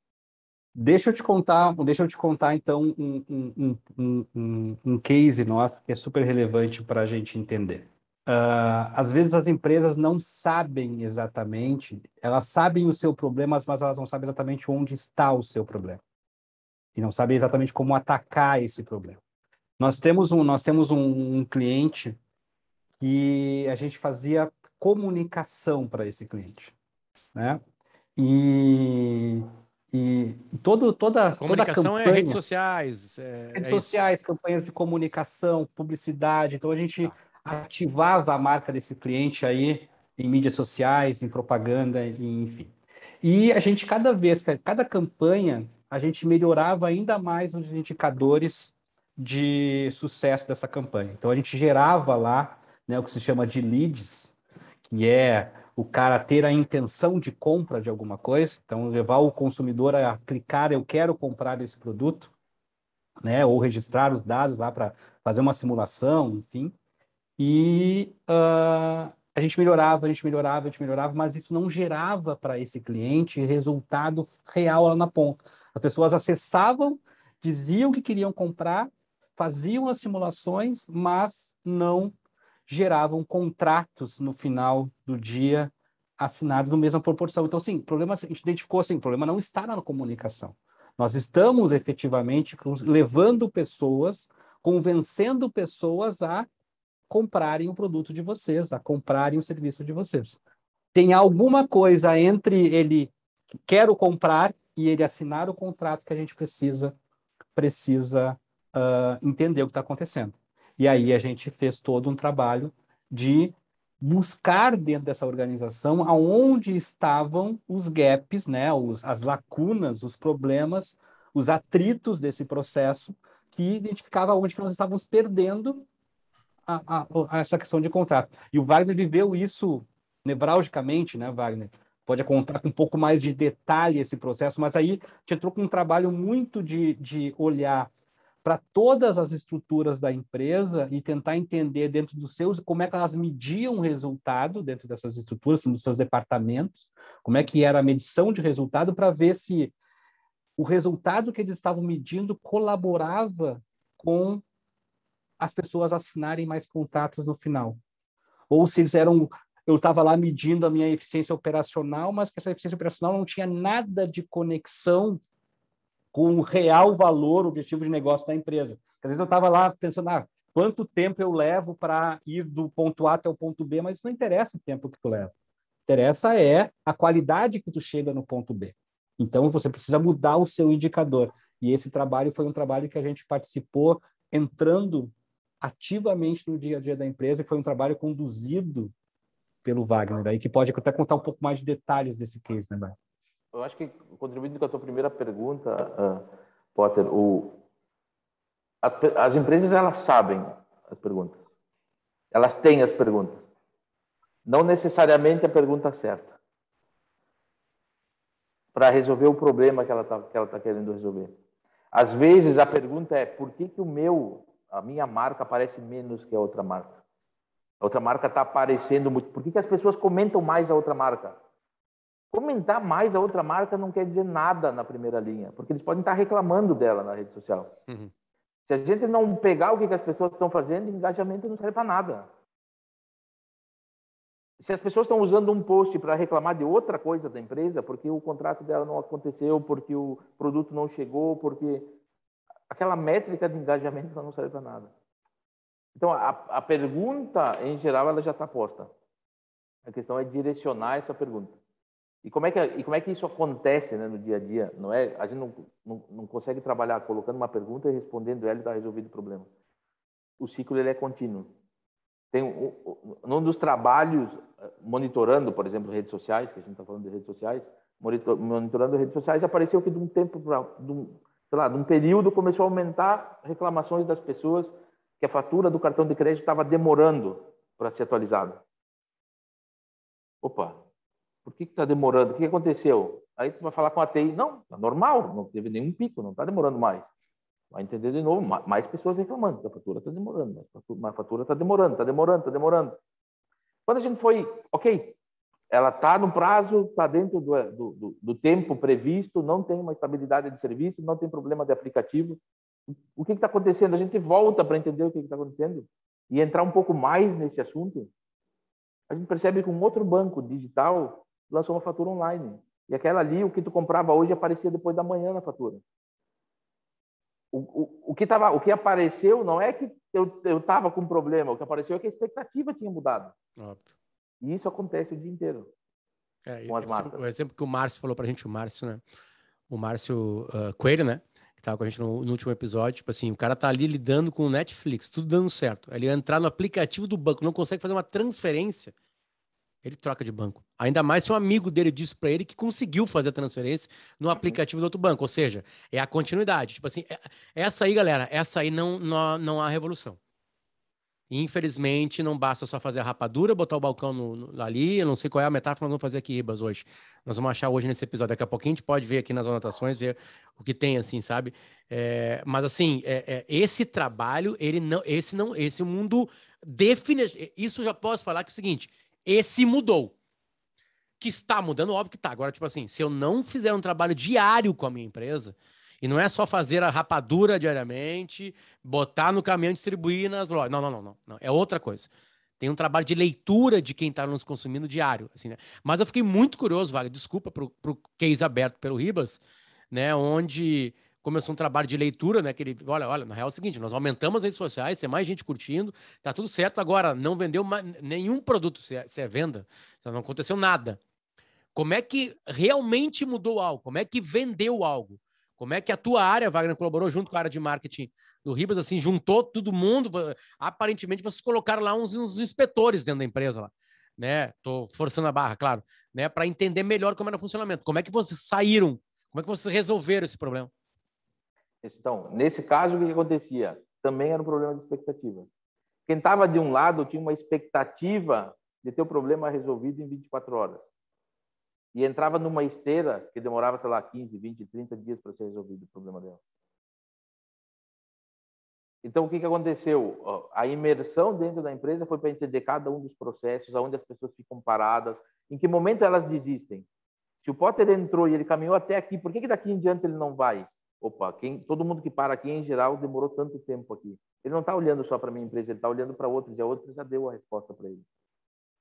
Deixa eu te contar, deixa eu te contar então um, um, um, um case nosso que é super relevante para a gente entender. Uh, às vezes as empresas não sabem exatamente, elas sabem o seu problema, mas elas não sabem exatamente onde está o seu problema. E não sabem exatamente como atacar esse problema. Nós temos um, nós temos um, um cliente que a gente fazia comunicação para esse cliente, né? E, e todo, toda comunicação toda é campanha, é redes sociais, é, redes é sociais, campanhas de comunicação, publicidade. Então a gente ah ativava a marca desse cliente aí em mídias sociais, em propaganda, enfim. E a gente cada vez, cada campanha, a gente melhorava ainda mais os indicadores de sucesso dessa campanha. Então a gente gerava lá, né, o que se chama de leads, que é o cara ter a intenção de compra de alguma coisa, então levar o consumidor a clicar, eu quero comprar esse produto, né, ou registrar os dados lá para fazer uma simulação, enfim. E uh, a gente melhorava, a gente melhorava, a gente melhorava, mas isso não gerava para esse cliente resultado real lá na ponta. As pessoas acessavam, diziam que queriam comprar, faziam as simulações, mas não geravam contratos no final do dia assinados na mesma proporção. Então, sim, problema, a gente identificou assim, o problema não está na comunicação. Nós estamos efetivamente levando pessoas, convencendo pessoas a comprarem o produto de vocês, a comprarem o serviço de vocês. Tem alguma coisa entre ele quero comprar e ele assinar o contrato que a gente precisa precisa uh, entender o que está acontecendo. E aí a gente fez todo um trabalho de buscar dentro dessa organização aonde estavam os gaps, né, os, as lacunas, os problemas, os atritos desse processo que identificava onde que nós estávamos perdendo a, a, a essa questão de contrato. E o Wagner viveu isso nevralgicamente, né, Wagner? Pode contar com um pouco mais de detalhe esse processo, mas aí te entrou com um trabalho muito de, de olhar para todas as estruturas da empresa e tentar entender dentro dos seus como é que elas mediam o resultado dentro dessas estruturas, dos seus departamentos, como é que era a medição de resultado para ver se o resultado que eles estavam medindo colaborava com as pessoas assinarem mais contratos no final. Ou se eles eram eu estava lá medindo a minha eficiência operacional, mas que essa eficiência operacional não tinha nada de conexão com o real valor, objetivo de negócio da empresa. Às vezes eu estava lá pensando, ah, quanto tempo eu levo para ir do ponto A até o ponto B, mas isso não interessa o tempo que tu leva. Interessa é a qualidade que tu chega no ponto B. Então você precisa mudar o seu indicador. E esse trabalho foi um trabalho que a gente participou entrando ativamente no dia a dia da empresa e foi um trabalho conduzido pelo Wagner aí, que pode até contar um pouco mais de detalhes desse case, né, Wagner? Eu acho que, contribuindo com a tua primeira pergunta, uh, Potter, o, as, as empresas, elas sabem as perguntas. Elas têm as perguntas. Não necessariamente a pergunta certa para resolver o problema que ela está que ela tá querendo resolver. Às vezes a pergunta é por que, que o meu a minha marca aparece menos que a outra marca. A outra marca está aparecendo muito. Por que, que as pessoas comentam mais a outra marca? Comentar mais a outra marca não quer dizer nada na primeira linha, porque eles podem estar tá reclamando dela na rede social. Uhum. Se a gente não pegar o que, que as pessoas estão fazendo, engajamento não serve para nada. Se as pessoas estão usando um post para reclamar de outra coisa da empresa, porque o contrato dela não aconteceu, porque o produto não chegou, porque aquela métrica de engajamento não serve para nada. Então, a, a pergunta, em geral, ela já está posta. A questão é direcionar essa pergunta. E como é que, e como é que isso acontece né, no dia a dia? Não é, a gente não, não, não consegue trabalhar colocando uma pergunta e respondendo ela e está resolvido o problema. O ciclo ele é contínuo. Tem um, um, um dos trabalhos, eh, monitorando, por exemplo, redes sociais, que a gente está falando de redes sociais, monitor, monitorando redes sociais, apareceu que de um tempo para sei lá, num período começou a aumentar reclamações das pessoas que a fatura do cartão de crédito estava demorando para ser atualizada. Opa, por que está demorando? O que aconteceu? Aí tu vai falar com a TI, não, está normal, não teve nenhum pico, não está demorando mais. Vai entender de novo, mais pessoas reclamando que a fatura está demorando, mas a fatura está demorando, está demorando, está demorando. Quando a gente foi, ok, ela está no prazo, está dentro do, do, do, tempo previsto, não tem uma estabilidade de serviço, não tem problema de aplicativo. O que está acontecendo? A gente volta para entender o que está acontecendo e entrar um pouco mais nesse assunto. A gente percebe que um outro banco digital lançou uma fatura online. E aquela ali, o que tu comprava hoje, aparecia depois da manhã na fatura. O, o, o, que tava, o que apareceu não é que eu estava com problema, o que apareceu é que a expectativa tinha mudado. Óbvio. E isso acontece o dia inteiro. É, com as é marcas. O exemplo que o Márcio falou para a gente, o Márcio, né? O Márcio uh, Coelho, né? Que tava com a gente no, no, último episódio, tipo assim, o cara tá ali lidando com o Netflix, tudo dando certo. Ele entrar no aplicativo do banco, não consegue fazer uma transferência, ele troca de banco. Ainda mais se um amigo dele disse para ele que conseguiu fazer a transferência no uhum. aplicativo do outro banco. Ou seja, é a continuidade. Tipo assim, é, essa aí, galera, essa aí não, não, não há revolução. Infelizmente, não basta só fazer a rapadura, botar o balcão no, no, ali. Eu não sei qual é a metáfora, mas vamos fazer aqui, Ribas, hoje. Nós vamos achar hoje nesse episódio. Daqui a pouquinho a gente pode ver aqui nas anotações, ver o que tem, assim, sabe? É, mas, assim, é, é, esse trabalho, ele não, esse não, esse mundo define. Isso já posso falar que é o seguinte: esse mudou. Que está mudando, óbvio que está. Agora, tipo assim, se eu não fizer um trabalho diário com a minha empresa, e não é só fazer a rapadura diariamente, botar no caminhão e distribuir nas lojas. Não, não, não, não, não. É outra coisa. Tem um trabalho de leitura de quem está nos consumindo diário. Assim, né? Mas eu fiquei muito curioso, Wagner, desculpa, para o case aberto pelo Ribas, né? Onde começou um trabalho de leitura, né? Que ele, olha, olha, na real é o seguinte, nós aumentamos as redes sociais, tem mais gente curtindo, tá tudo certo agora, não vendeu mais, nenhum produto, se é, se é venda, não aconteceu nada. Como é que realmente mudou algo? Como é que vendeu algo? Como é que a tua área, Wagner, colaborou junto com a área de marketing do Ribas, assim, juntou todo mundo? Aparentemente, vocês colocaram lá uns, uns inspetores dentro da empresa lá, né? Tô forçando a barra, claro, né? Para entender melhor como era o funcionamento. Como é que vocês saíram? Como é que vocês resolveram esse problema? Então, nesse caso, o que acontecia? Também era um problema de expectativa. Quem estava de um lado tinha uma expectativa de ter o problema resolvido em 24 horas e entrava numa esteira que demorava, sei lá, 15, 20, 30 dias para ser resolvido o problema dela. Então, o que, que aconteceu? A imersão dentro da empresa foi para entender cada um dos processos, aonde as pessoas ficam paradas, em que momento elas desistem. Se o Potter entrou e ele caminhou até aqui, por que, que daqui em diante ele não vai? Opa, quem, todo mundo que para aqui, em geral, demorou tanto tempo aqui. Ele não está olhando só para a minha empresa, ele está olhando para outros, e a outra já deu a resposta para ele.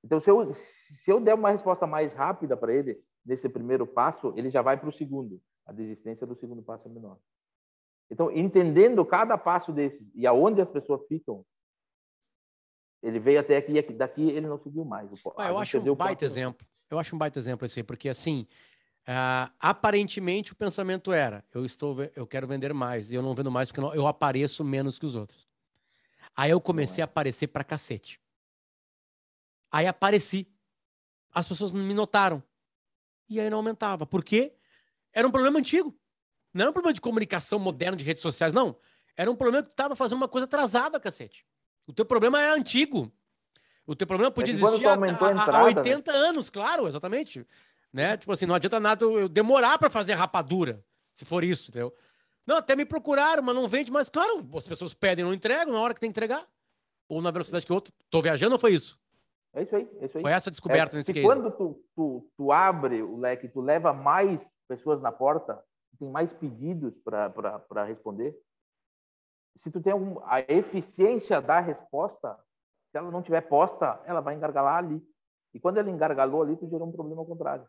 Então, se eu, se eu der uma resposta mais rápida para ele, nesse primeiro passo, ele já vai para o segundo. A desistência do segundo passo é menor. Então, entendendo cada passo desses e aonde as pessoas ficam, ele veio até aqui e daqui ele não subiu mais. Ah, eu acho um baita exemplo. Eu acho um baita exemplo esse, assim, porque assim, Uh, aparentemente o pensamento era: eu estou, eu quero vender mais, e eu não vendo mais porque eu apareço menos que os outros. Aí eu comecei é. a aparecer para cacete. Aí apareci. As pessoas me notaram. E aí não aumentava. Por quê? Era um problema antigo. Não era um problema de comunicação moderna de redes sociais, não. Era um problema que tu estava fazendo uma coisa atrasada, cacete. O teu problema é antigo. O teu problema podia é existir há, entrada, há 80 né? anos, claro, exatamente. Né? Tipo assim, não adianta nada eu demorar para fazer rapadura, se for isso, entendeu? Não, até me procuraram, mas não vende mais. Claro, as pessoas pedem, não entregam na hora que tem que entregar. Ou na velocidade que outro. Tô viajando ou foi isso? É isso aí, é isso aí. Foi essa descoberta é, nesse case. quando tu, tu, tu abre o leque, tu leva mais pessoas na porta, tem mais pedidos para responder. Se tu tem um a eficiência da resposta, se ela não tiver posta, ela vai engargalar ali. E quando ela engargalou ali, tu gerou um problema ao contrário.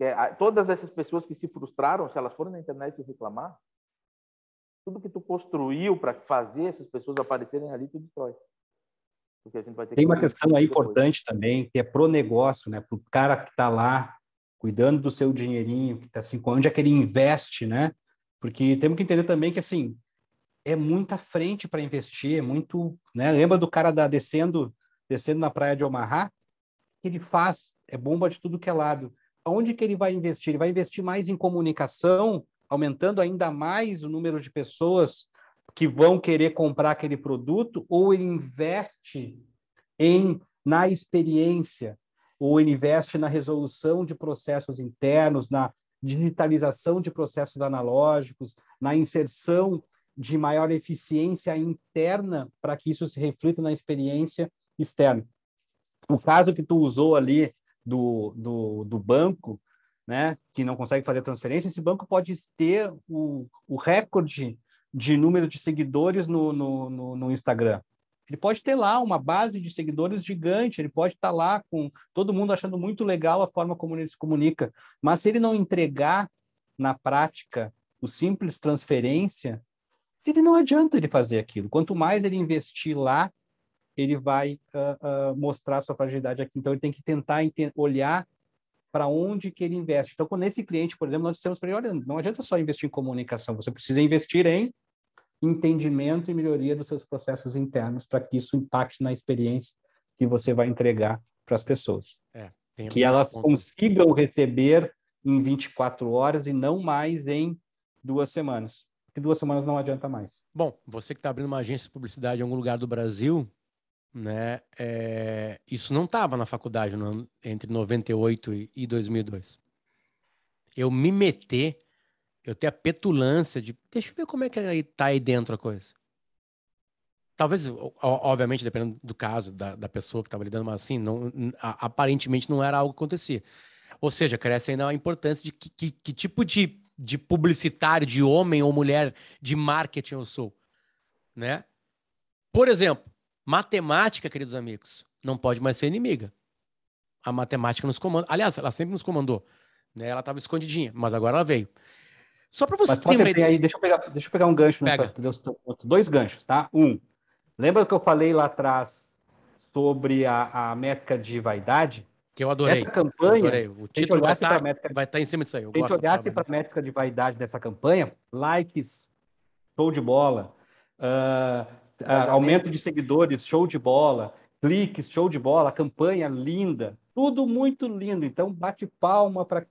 É, todas essas pessoas que se frustraram, se elas forem na internet reclamar, tudo que tu construiu para fazer essas pessoas aparecerem ali, tu destrói porque a gente vai ter Tem que uma questão aí importante coisa. também, que é pro negócio, né? Pro cara que está lá cuidando do seu dinheirinho, que está assim, onde é que ele investe, né? Porque temos que entender também que assim, é muita frente para investir, é muito, né? Lembra do cara da descendo, descendo na praia de Omaha? que ele faz? É bomba de tudo que é lado. Aonde que ele vai investir? Ele vai investir mais em comunicação, aumentando ainda mais o número de pessoas que vão querer comprar aquele produto ou ele investe em na experiência ou ele investe na resolução de processos internos, na digitalização de processos analógicos, na inserção de maior eficiência interna para que isso se reflita na experiência externa. O caso que tu usou ali do, do, do banco, né, que não consegue fazer transferência, esse banco pode ter o, o recorde de número de seguidores no, no, no, no Instagram. Ele pode ter lá uma base de seguidores gigante, ele pode estar tá lá com todo mundo achando muito legal a forma como ele se comunica, mas se ele não entregar na prática o simples transferência, ele não adianta ele fazer aquilo. Quanto mais ele investir lá, ele vai uh, uh, mostrar sua fragilidade aqui. Então, ele tem que tentar olhar para onde que ele investe. Então, nesse cliente, por exemplo, nós dissemos para ele, olha, não adianta só investir em comunicação, você precisa investir em entendimento e melhoria dos seus processos internos para que isso impacte na experiência que você vai entregar para as pessoas. É, que elas consigam receber em 24 horas e não mais em duas semanas. Porque duas semanas não adianta mais. Bom, você que está abrindo uma agência de publicidade em algum lugar do Brasil, né? É, isso não estava na faculdade no, entre 98 e, e 2002. Eu me meter, eu ter a petulância de, deixa eu ver como é que está aí dentro a coisa. Talvez, obviamente, dependendo do caso da, da pessoa que estava lidando, mas assim, não, aparentemente não era algo que acontecia. Ou seja, cresce ainda a importância de que, que, que tipo de, de publicitário, de homem ou mulher, de marketing eu sou, né? Por exemplo, Matemática, queridos amigos, não pode mais ser inimiga. A matemática nos comanda. Aliás, ela sempre nos comandou. Né? Ela estava escondidinha, mas agora ela veio. Só para você ter uma ideia. Aí, deixa, eu pegar, deixa eu pegar um gancho. Né, Pega. dois ganchos, tá? Um, lembra que eu falei lá atrás sobre a, a métrica de vaidade? Que eu adorei. Essa campanha, adorei. o título vai estar, tá- métrica, vai estar tá em cima disso aí. Se a gente olhar para a métrica de vaidade dessa campanha, likes, show de bola, uh, ah, aumento de seguidores, show de bola, cliques, show de bola, campanha linda, tudo muito lindo. Então, bate palma para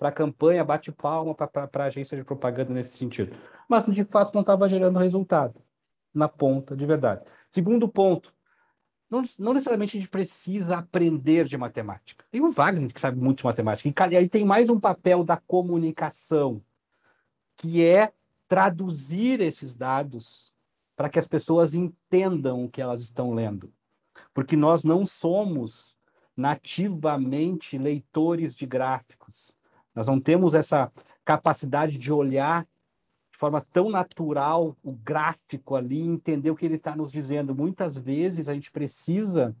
a campanha, bate palma para a agência de propaganda nesse sentido. Mas, de fato, não estava gerando resultado na ponta, de verdade. Segundo ponto, não, não, necessariamente a gente precisa aprender de matemática. Tem o Wagner que sabe muito de matemática. E aí tem mais um papel da comunicação, que é traduzir esses dados para que as pessoas entendam o que elas estão lendo. Porque nós não somos nativamente leitores de gráficos. Nós não temos essa capacidade de olhar de forma tão natural o gráfico ali, entender o que ele está nos dizendo. Muitas vezes a gente precisa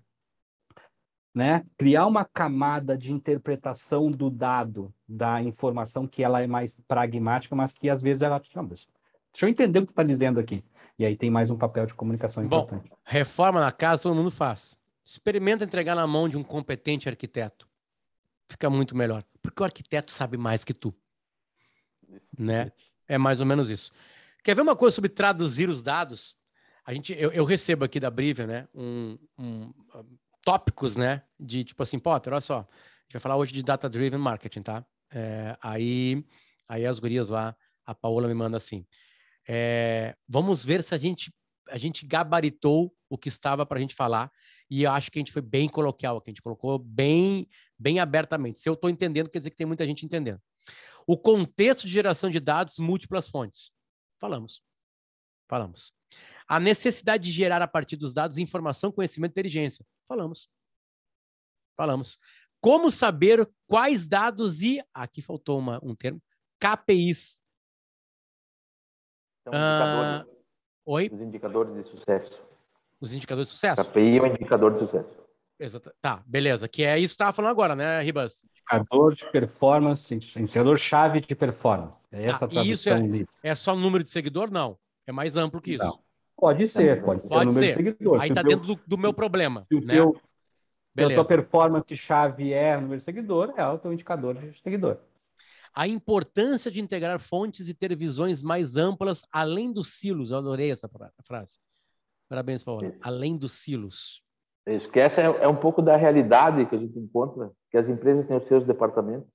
né, criar uma camada de interpretação do dado, da informação que ela é mais pragmática, mas que às vezes ela Deixa eu entender o que está dizendo aqui. E aí tem mais um papel de comunicação Bom, importante. Reforma na casa, todo mundo faz. Experimenta entregar na mão de um competente arquiteto. Fica muito melhor. Porque o arquiteto sabe mais que tu. Né? É mais ou menos isso. Quer ver uma coisa sobre traduzir os dados? A gente, eu, eu recebo aqui da Brivia, né? Um, um, tópicos, né? De tipo assim, Potter, olha só. A gente vai falar hoje de data-driven marketing, tá? É, aí, aí as gurias lá, a Paola me manda assim. É, vamos ver se a gente, a gente gabaritou o que estava para a gente falar. E eu acho que a gente foi bem coloquial que a gente colocou bem, bem abertamente. Se eu estou entendendo, quer dizer que tem muita gente entendendo. O contexto de geração de dados, múltiplas fontes. Falamos. Falamos. A necessidade de gerar a partir dos dados informação, conhecimento e inteligência. Falamos. Falamos. Como saber quais dados e, aqui faltou uma, um termo, KPIs então, ah, oi? Os indicadores de sucesso. Os indicadores de sucesso? KPI é um indicador de sucesso. Exato. Tá, beleza. Que é isso que estava falando agora, né, Ribas? Indicador de performance, indicador-chave de performance. É ah, essa ah, a isso é, é só número de seguidor? Não. É mais amplo que isso. Não. Pode ser, pode, pode ser. ser. Aí está dentro do, do, meu problema. Se, né? teu, se a tua performance-chave é número de seguidor, é o teu indicador de seguidor a importância de integrar fontes e ter visões mais amplas além dos silos. Eu adorei essa frase. Parabéns, Paulo. Além dos silos. Isso, que essa é, é um pouco da realidade que a gente encontra, que as empresas têm os seus departamentos.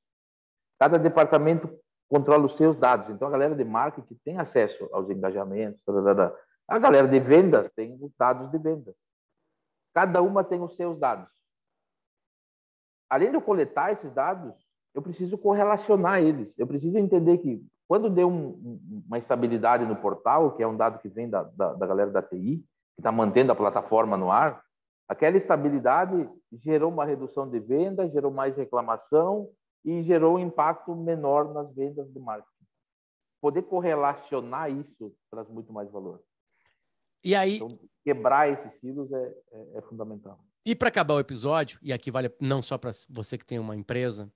Cada departamento controla os seus dados. Então, a galera de marketing tem acesso aos engajamentos, a galera de vendas tem os dados de vendas. Cada uma tem os seus dados. Além de eu coletar esses dados, eu preciso correlacionar eles. Eu preciso entender que quando deu um, uma estabilidade no portal, que é um dado que vem da, da, da galera da TI, que está mantendo a plataforma no ar, aquela estabilidade gerou uma redução de venda, gerou mais reclamação e gerou um impacto menor nas vendas de marketing. Poder correlacionar isso traz muito mais valor. E aí. Então, quebrar esses silos é, é, é fundamental. E para acabar o episódio, e aqui vale não só para você que tem uma empresa,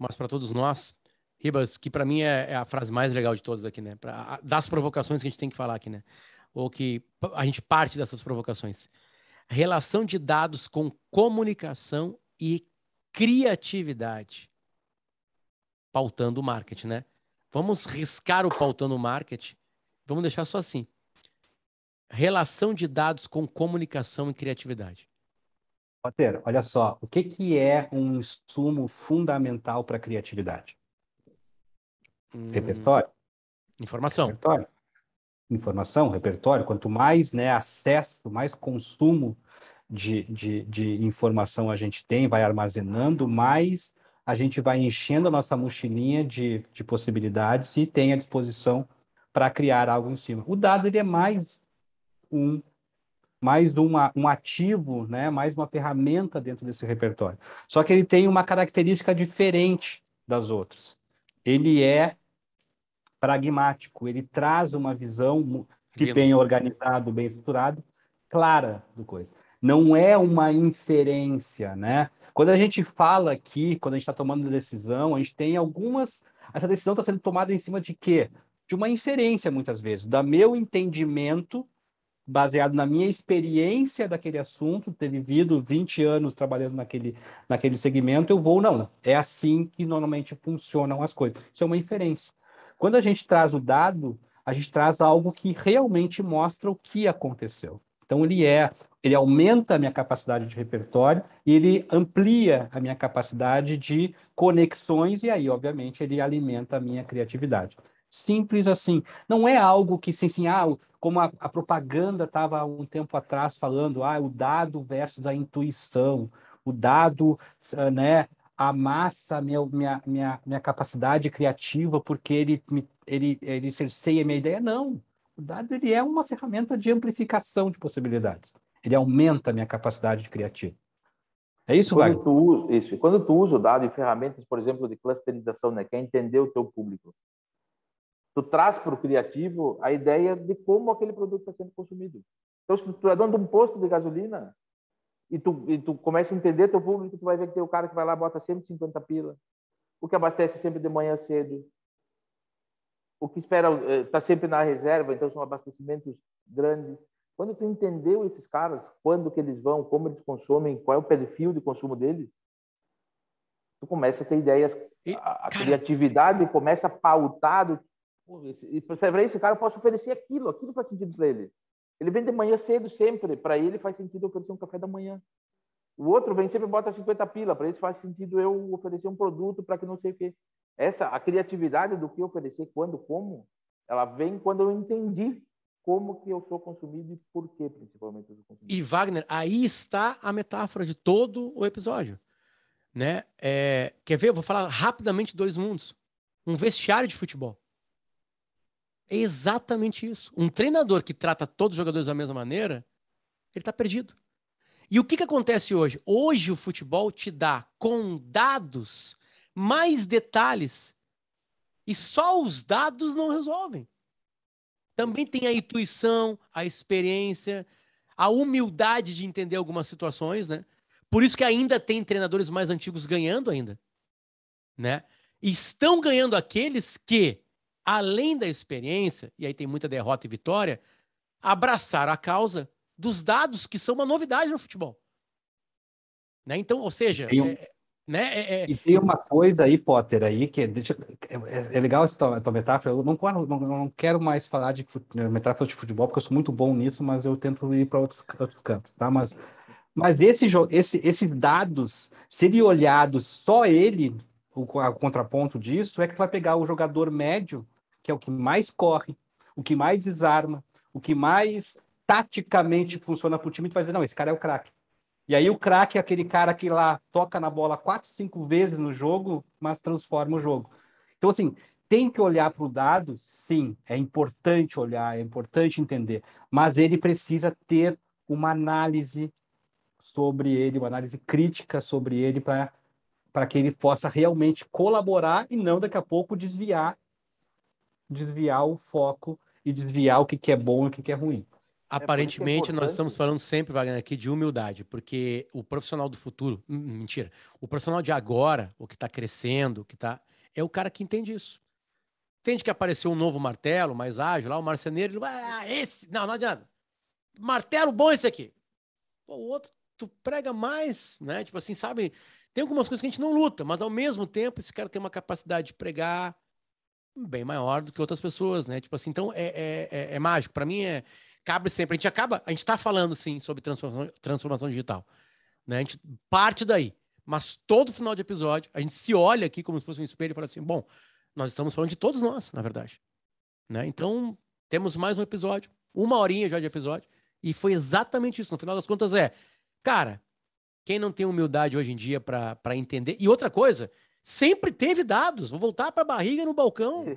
mas para todos nós, Ribas, que para mim é, é, a frase mais legal de todas aqui, né? Pra, das provocações que a gente tem que falar aqui, né? Ou que a gente parte dessas provocações. Relação de dados com comunicação e criatividade. Pautando o marketing, né? Vamos riscar o pautando o marketing. Vamos deixar só assim. Relação de dados com comunicação e criatividade. Roteiro, olha só, o que, que é um insumo fundamental para a criatividade? Hum... Repertório. Informação. Repertório. Informação, repertório. Quanto mais né, acesso, mais consumo de, de, de informação a gente tem, vai armazenando, mais a gente vai enchendo a nossa mochilinha de, de possibilidades e tem à disposição para criar algo em cima. O dado ele é mais um mais uma, um ativo, né? mais uma ferramenta dentro desse repertório. Só que ele tem uma característica diferente das outras. Ele é pragmático, ele traz uma visão que bem organizado, bem estruturado, clara do coisa. Não é uma inferência, né? Quando a gente fala aqui, quando a gente está tomando decisão, a gente tem algumas. Essa decisão está sendo tomada em cima de quê? De uma inferência, muitas vezes, da meu entendimento baseado na minha experiência daquele assunto, ter vivido 20 anos trabalhando naquele, naquele segmento, eu vou, não, é assim que normalmente funcionam as coisas. Isso é uma inferência. Quando a gente traz o dado, a gente traz algo que realmente mostra o que aconteceu. Então ele é, ele aumenta a minha capacidade de repertório e ele amplia a minha capacidade de conexões e aí, obviamente, ele alimenta a minha criatividade. Simples assim. Não é algo que, sim, sim, ah, como a, a propaganda estava um tempo atrás falando, ah, o dado versus a intuição, o dado, ah, né, amassa meu, minha, minha, minha capacidade criativa porque ele, me, ele, ele cerceia minha ideia. Não, o dado ele é uma ferramenta de amplificação de possibilidades. Ele aumenta a minha capacidade criativa. É isso, quando Wagner? tu Isso. quando tu usa o dado e ferramentas, por exemplo, de clusterização, né, quer é entender o teu público, tu traz para o criativo a ideia de como aquele produto está sendo consumido. Então, se tu é dono de um posto de gasolina e tu, e tu começa a entender teu público, tu vai ver que tem o cara que vai lá bota 150 pila, o que abastece sempre de manhã cedo, o que espera está eh, sempre na reserva, então são abastecimentos grandes. Quando tu entendeu esses caras, quando que eles vão, como eles consomem, qual é o perfil de consumo deles, tu começa a ter ideias, a, a criatividade começa a pautar do e para esse cara, eu posso oferecer aquilo, aquilo faz sentido para ele. Ele vem de manhã cedo sempre, para ele faz sentido oferecer um café da manhã. O outro vem sempre bota 50 pila, para ele faz sentido eu oferecer um produto para que não sei o quê. Essa, a criatividade do que oferecer, quando, como, ela vem quando eu entendi como que eu sou consumido e por que principalmente eu sou consumido. E Wagner, aí está a metáfora de todo o episódio. Né? É, quer ver? Eu vou falar rapidamente dois mundos. Um vestiário de futebol. É exatamente isso. Um treinador que trata todos os jogadores da mesma maneira, ele está perdido. E o que, que acontece hoje? Hoje o futebol te dá com dados mais detalhes e só os dados não resolvem. Também tem a intuição, a experiência, a humildade de entender algumas situações, né? Por isso que ainda tem treinadores mais antigos ganhando ainda, né? E estão ganhando aqueles que além da experiência, e aí tem muita derrota e vitória, abraçar a causa dos dados, que são uma novidade no futebol. Né? Então, ou seja. Um... É, né? É, é... E tem uma coisa aí, Potter, aí, que deixa... é, é, é legal essa tua metáfora. Eu não, não, não quero mais falar de eh, metáfora de futebol, porque eu sou muito bom nisso, mas eu tento ir para outros, outros campos, tá? Mas, mas esse, esse, esses dados, serem olhados olhado só ele, o, o contraponto disso, é que tu vai pegar o jogador médio que é o que mais corre, o que mais desarma, o que mais taticamente funciona para o time, tu vai dizer, não, esse cara é o craque. E aí o craque é aquele cara que lá toca na bola quatro, cinco vezes no jogo, mas transforma o jogo. Então, assim, tem que olhar para o dado, sim, é importante olhar, é importante entender, mas ele precisa ter uma análise sobre ele, uma análise crítica sobre ele para que ele possa realmente colaborar e não daqui a pouco desviar desviar o foco e desviar o que, que é bom e o que, que é ruim. É é Aparentemente, é nós estamos falando sempre, Wagner, aqui de humildade, porque o profissional do futuro, hum, hum, mentira, o profissional de agora, o que está crescendo, o que está, é o cara que entende isso. Entende que apareceu um novo martelo, mais ágil, lá o marceneiro, ele, ah, esse, não, não adianta. Martelo bom é esse aqui. Pô, o outro, tu prega mais, né? Tipo assim, sabe? Tem algumas coisas que a gente não luta, mas ao mesmo tempo esse cara tem uma capacidade de pregar, bem maior do que outras pessoas, né? Tipo assim, então é, é, é, é mágico. Para mim é cabe sempre. A gente acaba, a gente está falando sim sobre transformação, transformação digital, né? A gente parte daí, mas todo final de episódio a gente se olha aqui como se fosse um espelho e fala assim, bom, nós estamos falando de todos nós, na verdade, né? Então temos mais um episódio, uma horinha já de episódio e foi exatamente isso. No final das contas é, cara, quem não tem humildade hoje em dia para entender e outra coisa sempre teve dados. Vou voltar para a barriga no balcão.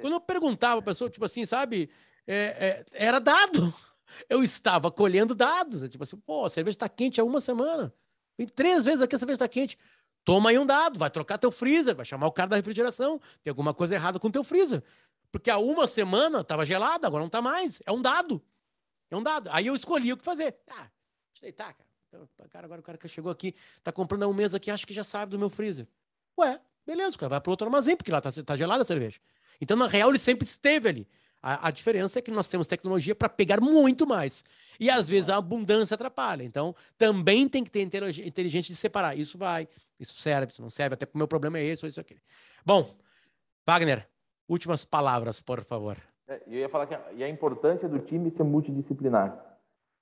Quando eu perguntava a pessoa, tipo assim, sabe, é, é, era dado. Eu estava colhendo dados. É tipo assim, pô, a cerveja está quente há uma semana. Vem três vezes aqui a cerveja está quente. Toma aí um dado, vai trocar teu freezer, vai chamar o cara da refrigeração. Tem alguma coisa errada com teu freezer. Porque há uma semana estava gelada, agora não está mais. É um dado. É um dado. Aí eu escolhi o que fazer. Ah, deixa eu deitar, cara. Então, cara, agora o cara que chegou aqui, tá comprando há um mês aqui, acho que já sabe do meu freezer. Ué, beleza, o cara vai para outro armazém, porque lá está tá gelada a cerveja. Então, na real, ele sempre esteve ali. A, a diferença é que nós temos tecnologia para pegar muito mais. E às vezes a abundância atrapalha. Então, também tem que ter inteligência de separar. Isso vai, isso serve, isso não serve. Até porque o meu problema é esse ou isso aqui. Bom, Wagner, últimas palavras, por favor. É, eu ia falar que a, e a importância do time ser multidisciplinar.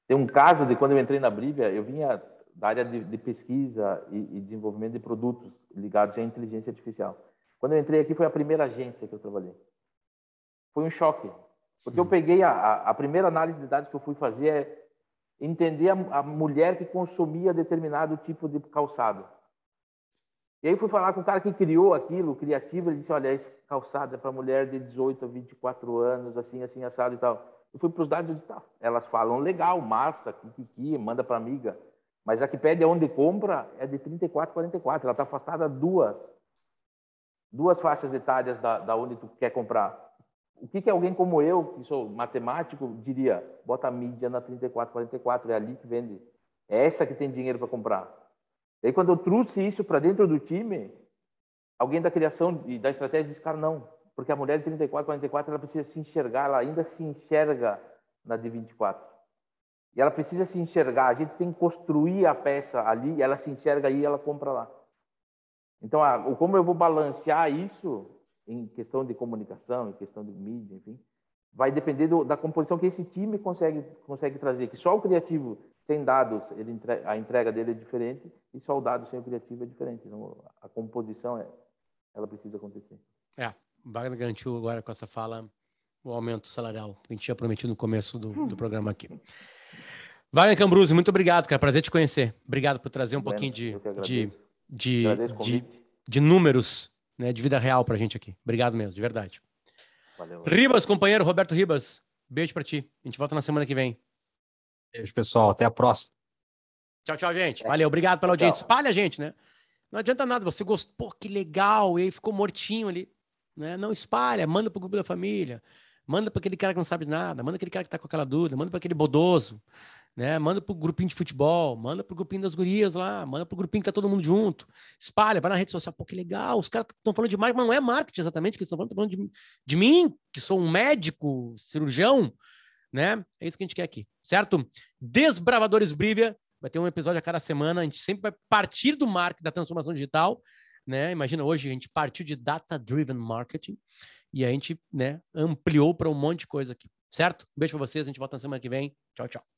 Tem um caso de quando eu entrei na Brívia, eu vinha da área de, de pesquisa e, e, desenvolvimento de produtos ligados à inteligência artificial. Quando eu entrei aqui, foi a primeira agência que eu trabalhei. Foi um choque, porque Sim. eu peguei a, a, primeira análise de dados que eu fui fazer é entender a, a mulher que consumia determinado tipo de calçado. E aí fui falar com o cara que criou aquilo, o criativo, ele disse, olha, esse calçado é para mulher de 18 a 24 anos, assim, assim, assado e tal. Eu fui para os dados e disse, tá, elas falam legal, massa, que, manda para amiga. Mas a que pede é onde compra, é de 34, 44. Ela está afastada duas, duas faixas etárias da, da onde tu quer comprar. O que, que alguém como eu, que sou matemático, diria? Bota a mídia na 34, 44, é ali que vende. É essa que tem dinheiro para comprar. E aí, quando eu trouxe isso para dentro do time, alguém da criação e da estratégia disse, cara, não. Porque a mulher de 34, 44, ela precisa se enxergar, ela ainda se enxerga na de 24. E ela precisa se enxergar. A gente tem que construir a peça ali, ela se enxerga aí, e ela compra lá. Então, a, como eu vou balancear isso em questão de comunicação, em questão de mídia, enfim, vai depender do, da composição que esse time consegue consegue trazer. Que só o criativo tem dados, ele entre, a entrega dele é diferente e só o dado sem o criativo é diferente. Então, a composição é, ela precisa acontecer. É, o Wagner garantiu agora com essa fala o aumento salarial que a gente tinha prometido no começo do, do programa aqui. Wagner Cambruzzi, muito obrigado, cara. Prazer te conhecer. Obrigado por trazer um Bem, pouquinho de, de, de, de, de números, né, de vida real pra gente aqui. Obrigado mesmo, de verdade. Valeu, Ribas, companheiro Roberto Ribas, beijo pra ti. A gente volta na semana que vem. Beijo, pessoal. Até a próxima. Tchau, tchau, gente. Valeu, obrigado pela audiência. Tchau. Espalha a gente, né? Não adianta nada. Você gostou, pô, que legal. E aí ficou mortinho ali. Né? Não espalha, manda pro grupo da família. Manda para aquele cara que não sabe nada, manda aquele cara que tá com aquela dúvida, manda para aquele bodoso, né? Manda pro grupinho de futebol, manda pro grupinho das gurias lá, manda pro grupinho que tá todo mundo junto, espalha, vai na rede social, pô, que legal, os caras estão falando de marketing, mas não é marketing exatamente que eles estão falando, estão falando de, de, mim, que sou um médico, cirurgião, né? É isso que a gente quer aqui, certo? Desbravadores Brivia, vai ter um episódio a cada semana, a gente sempre vai partir do marketing, da transformação digital, né? Imagina hoje a gente partiu de data-driven marketing e a gente, né, ampliou para um monte de coisa aqui, certo? Um beijo para vocês, a gente volta na semana que vem. Tchau, tchau.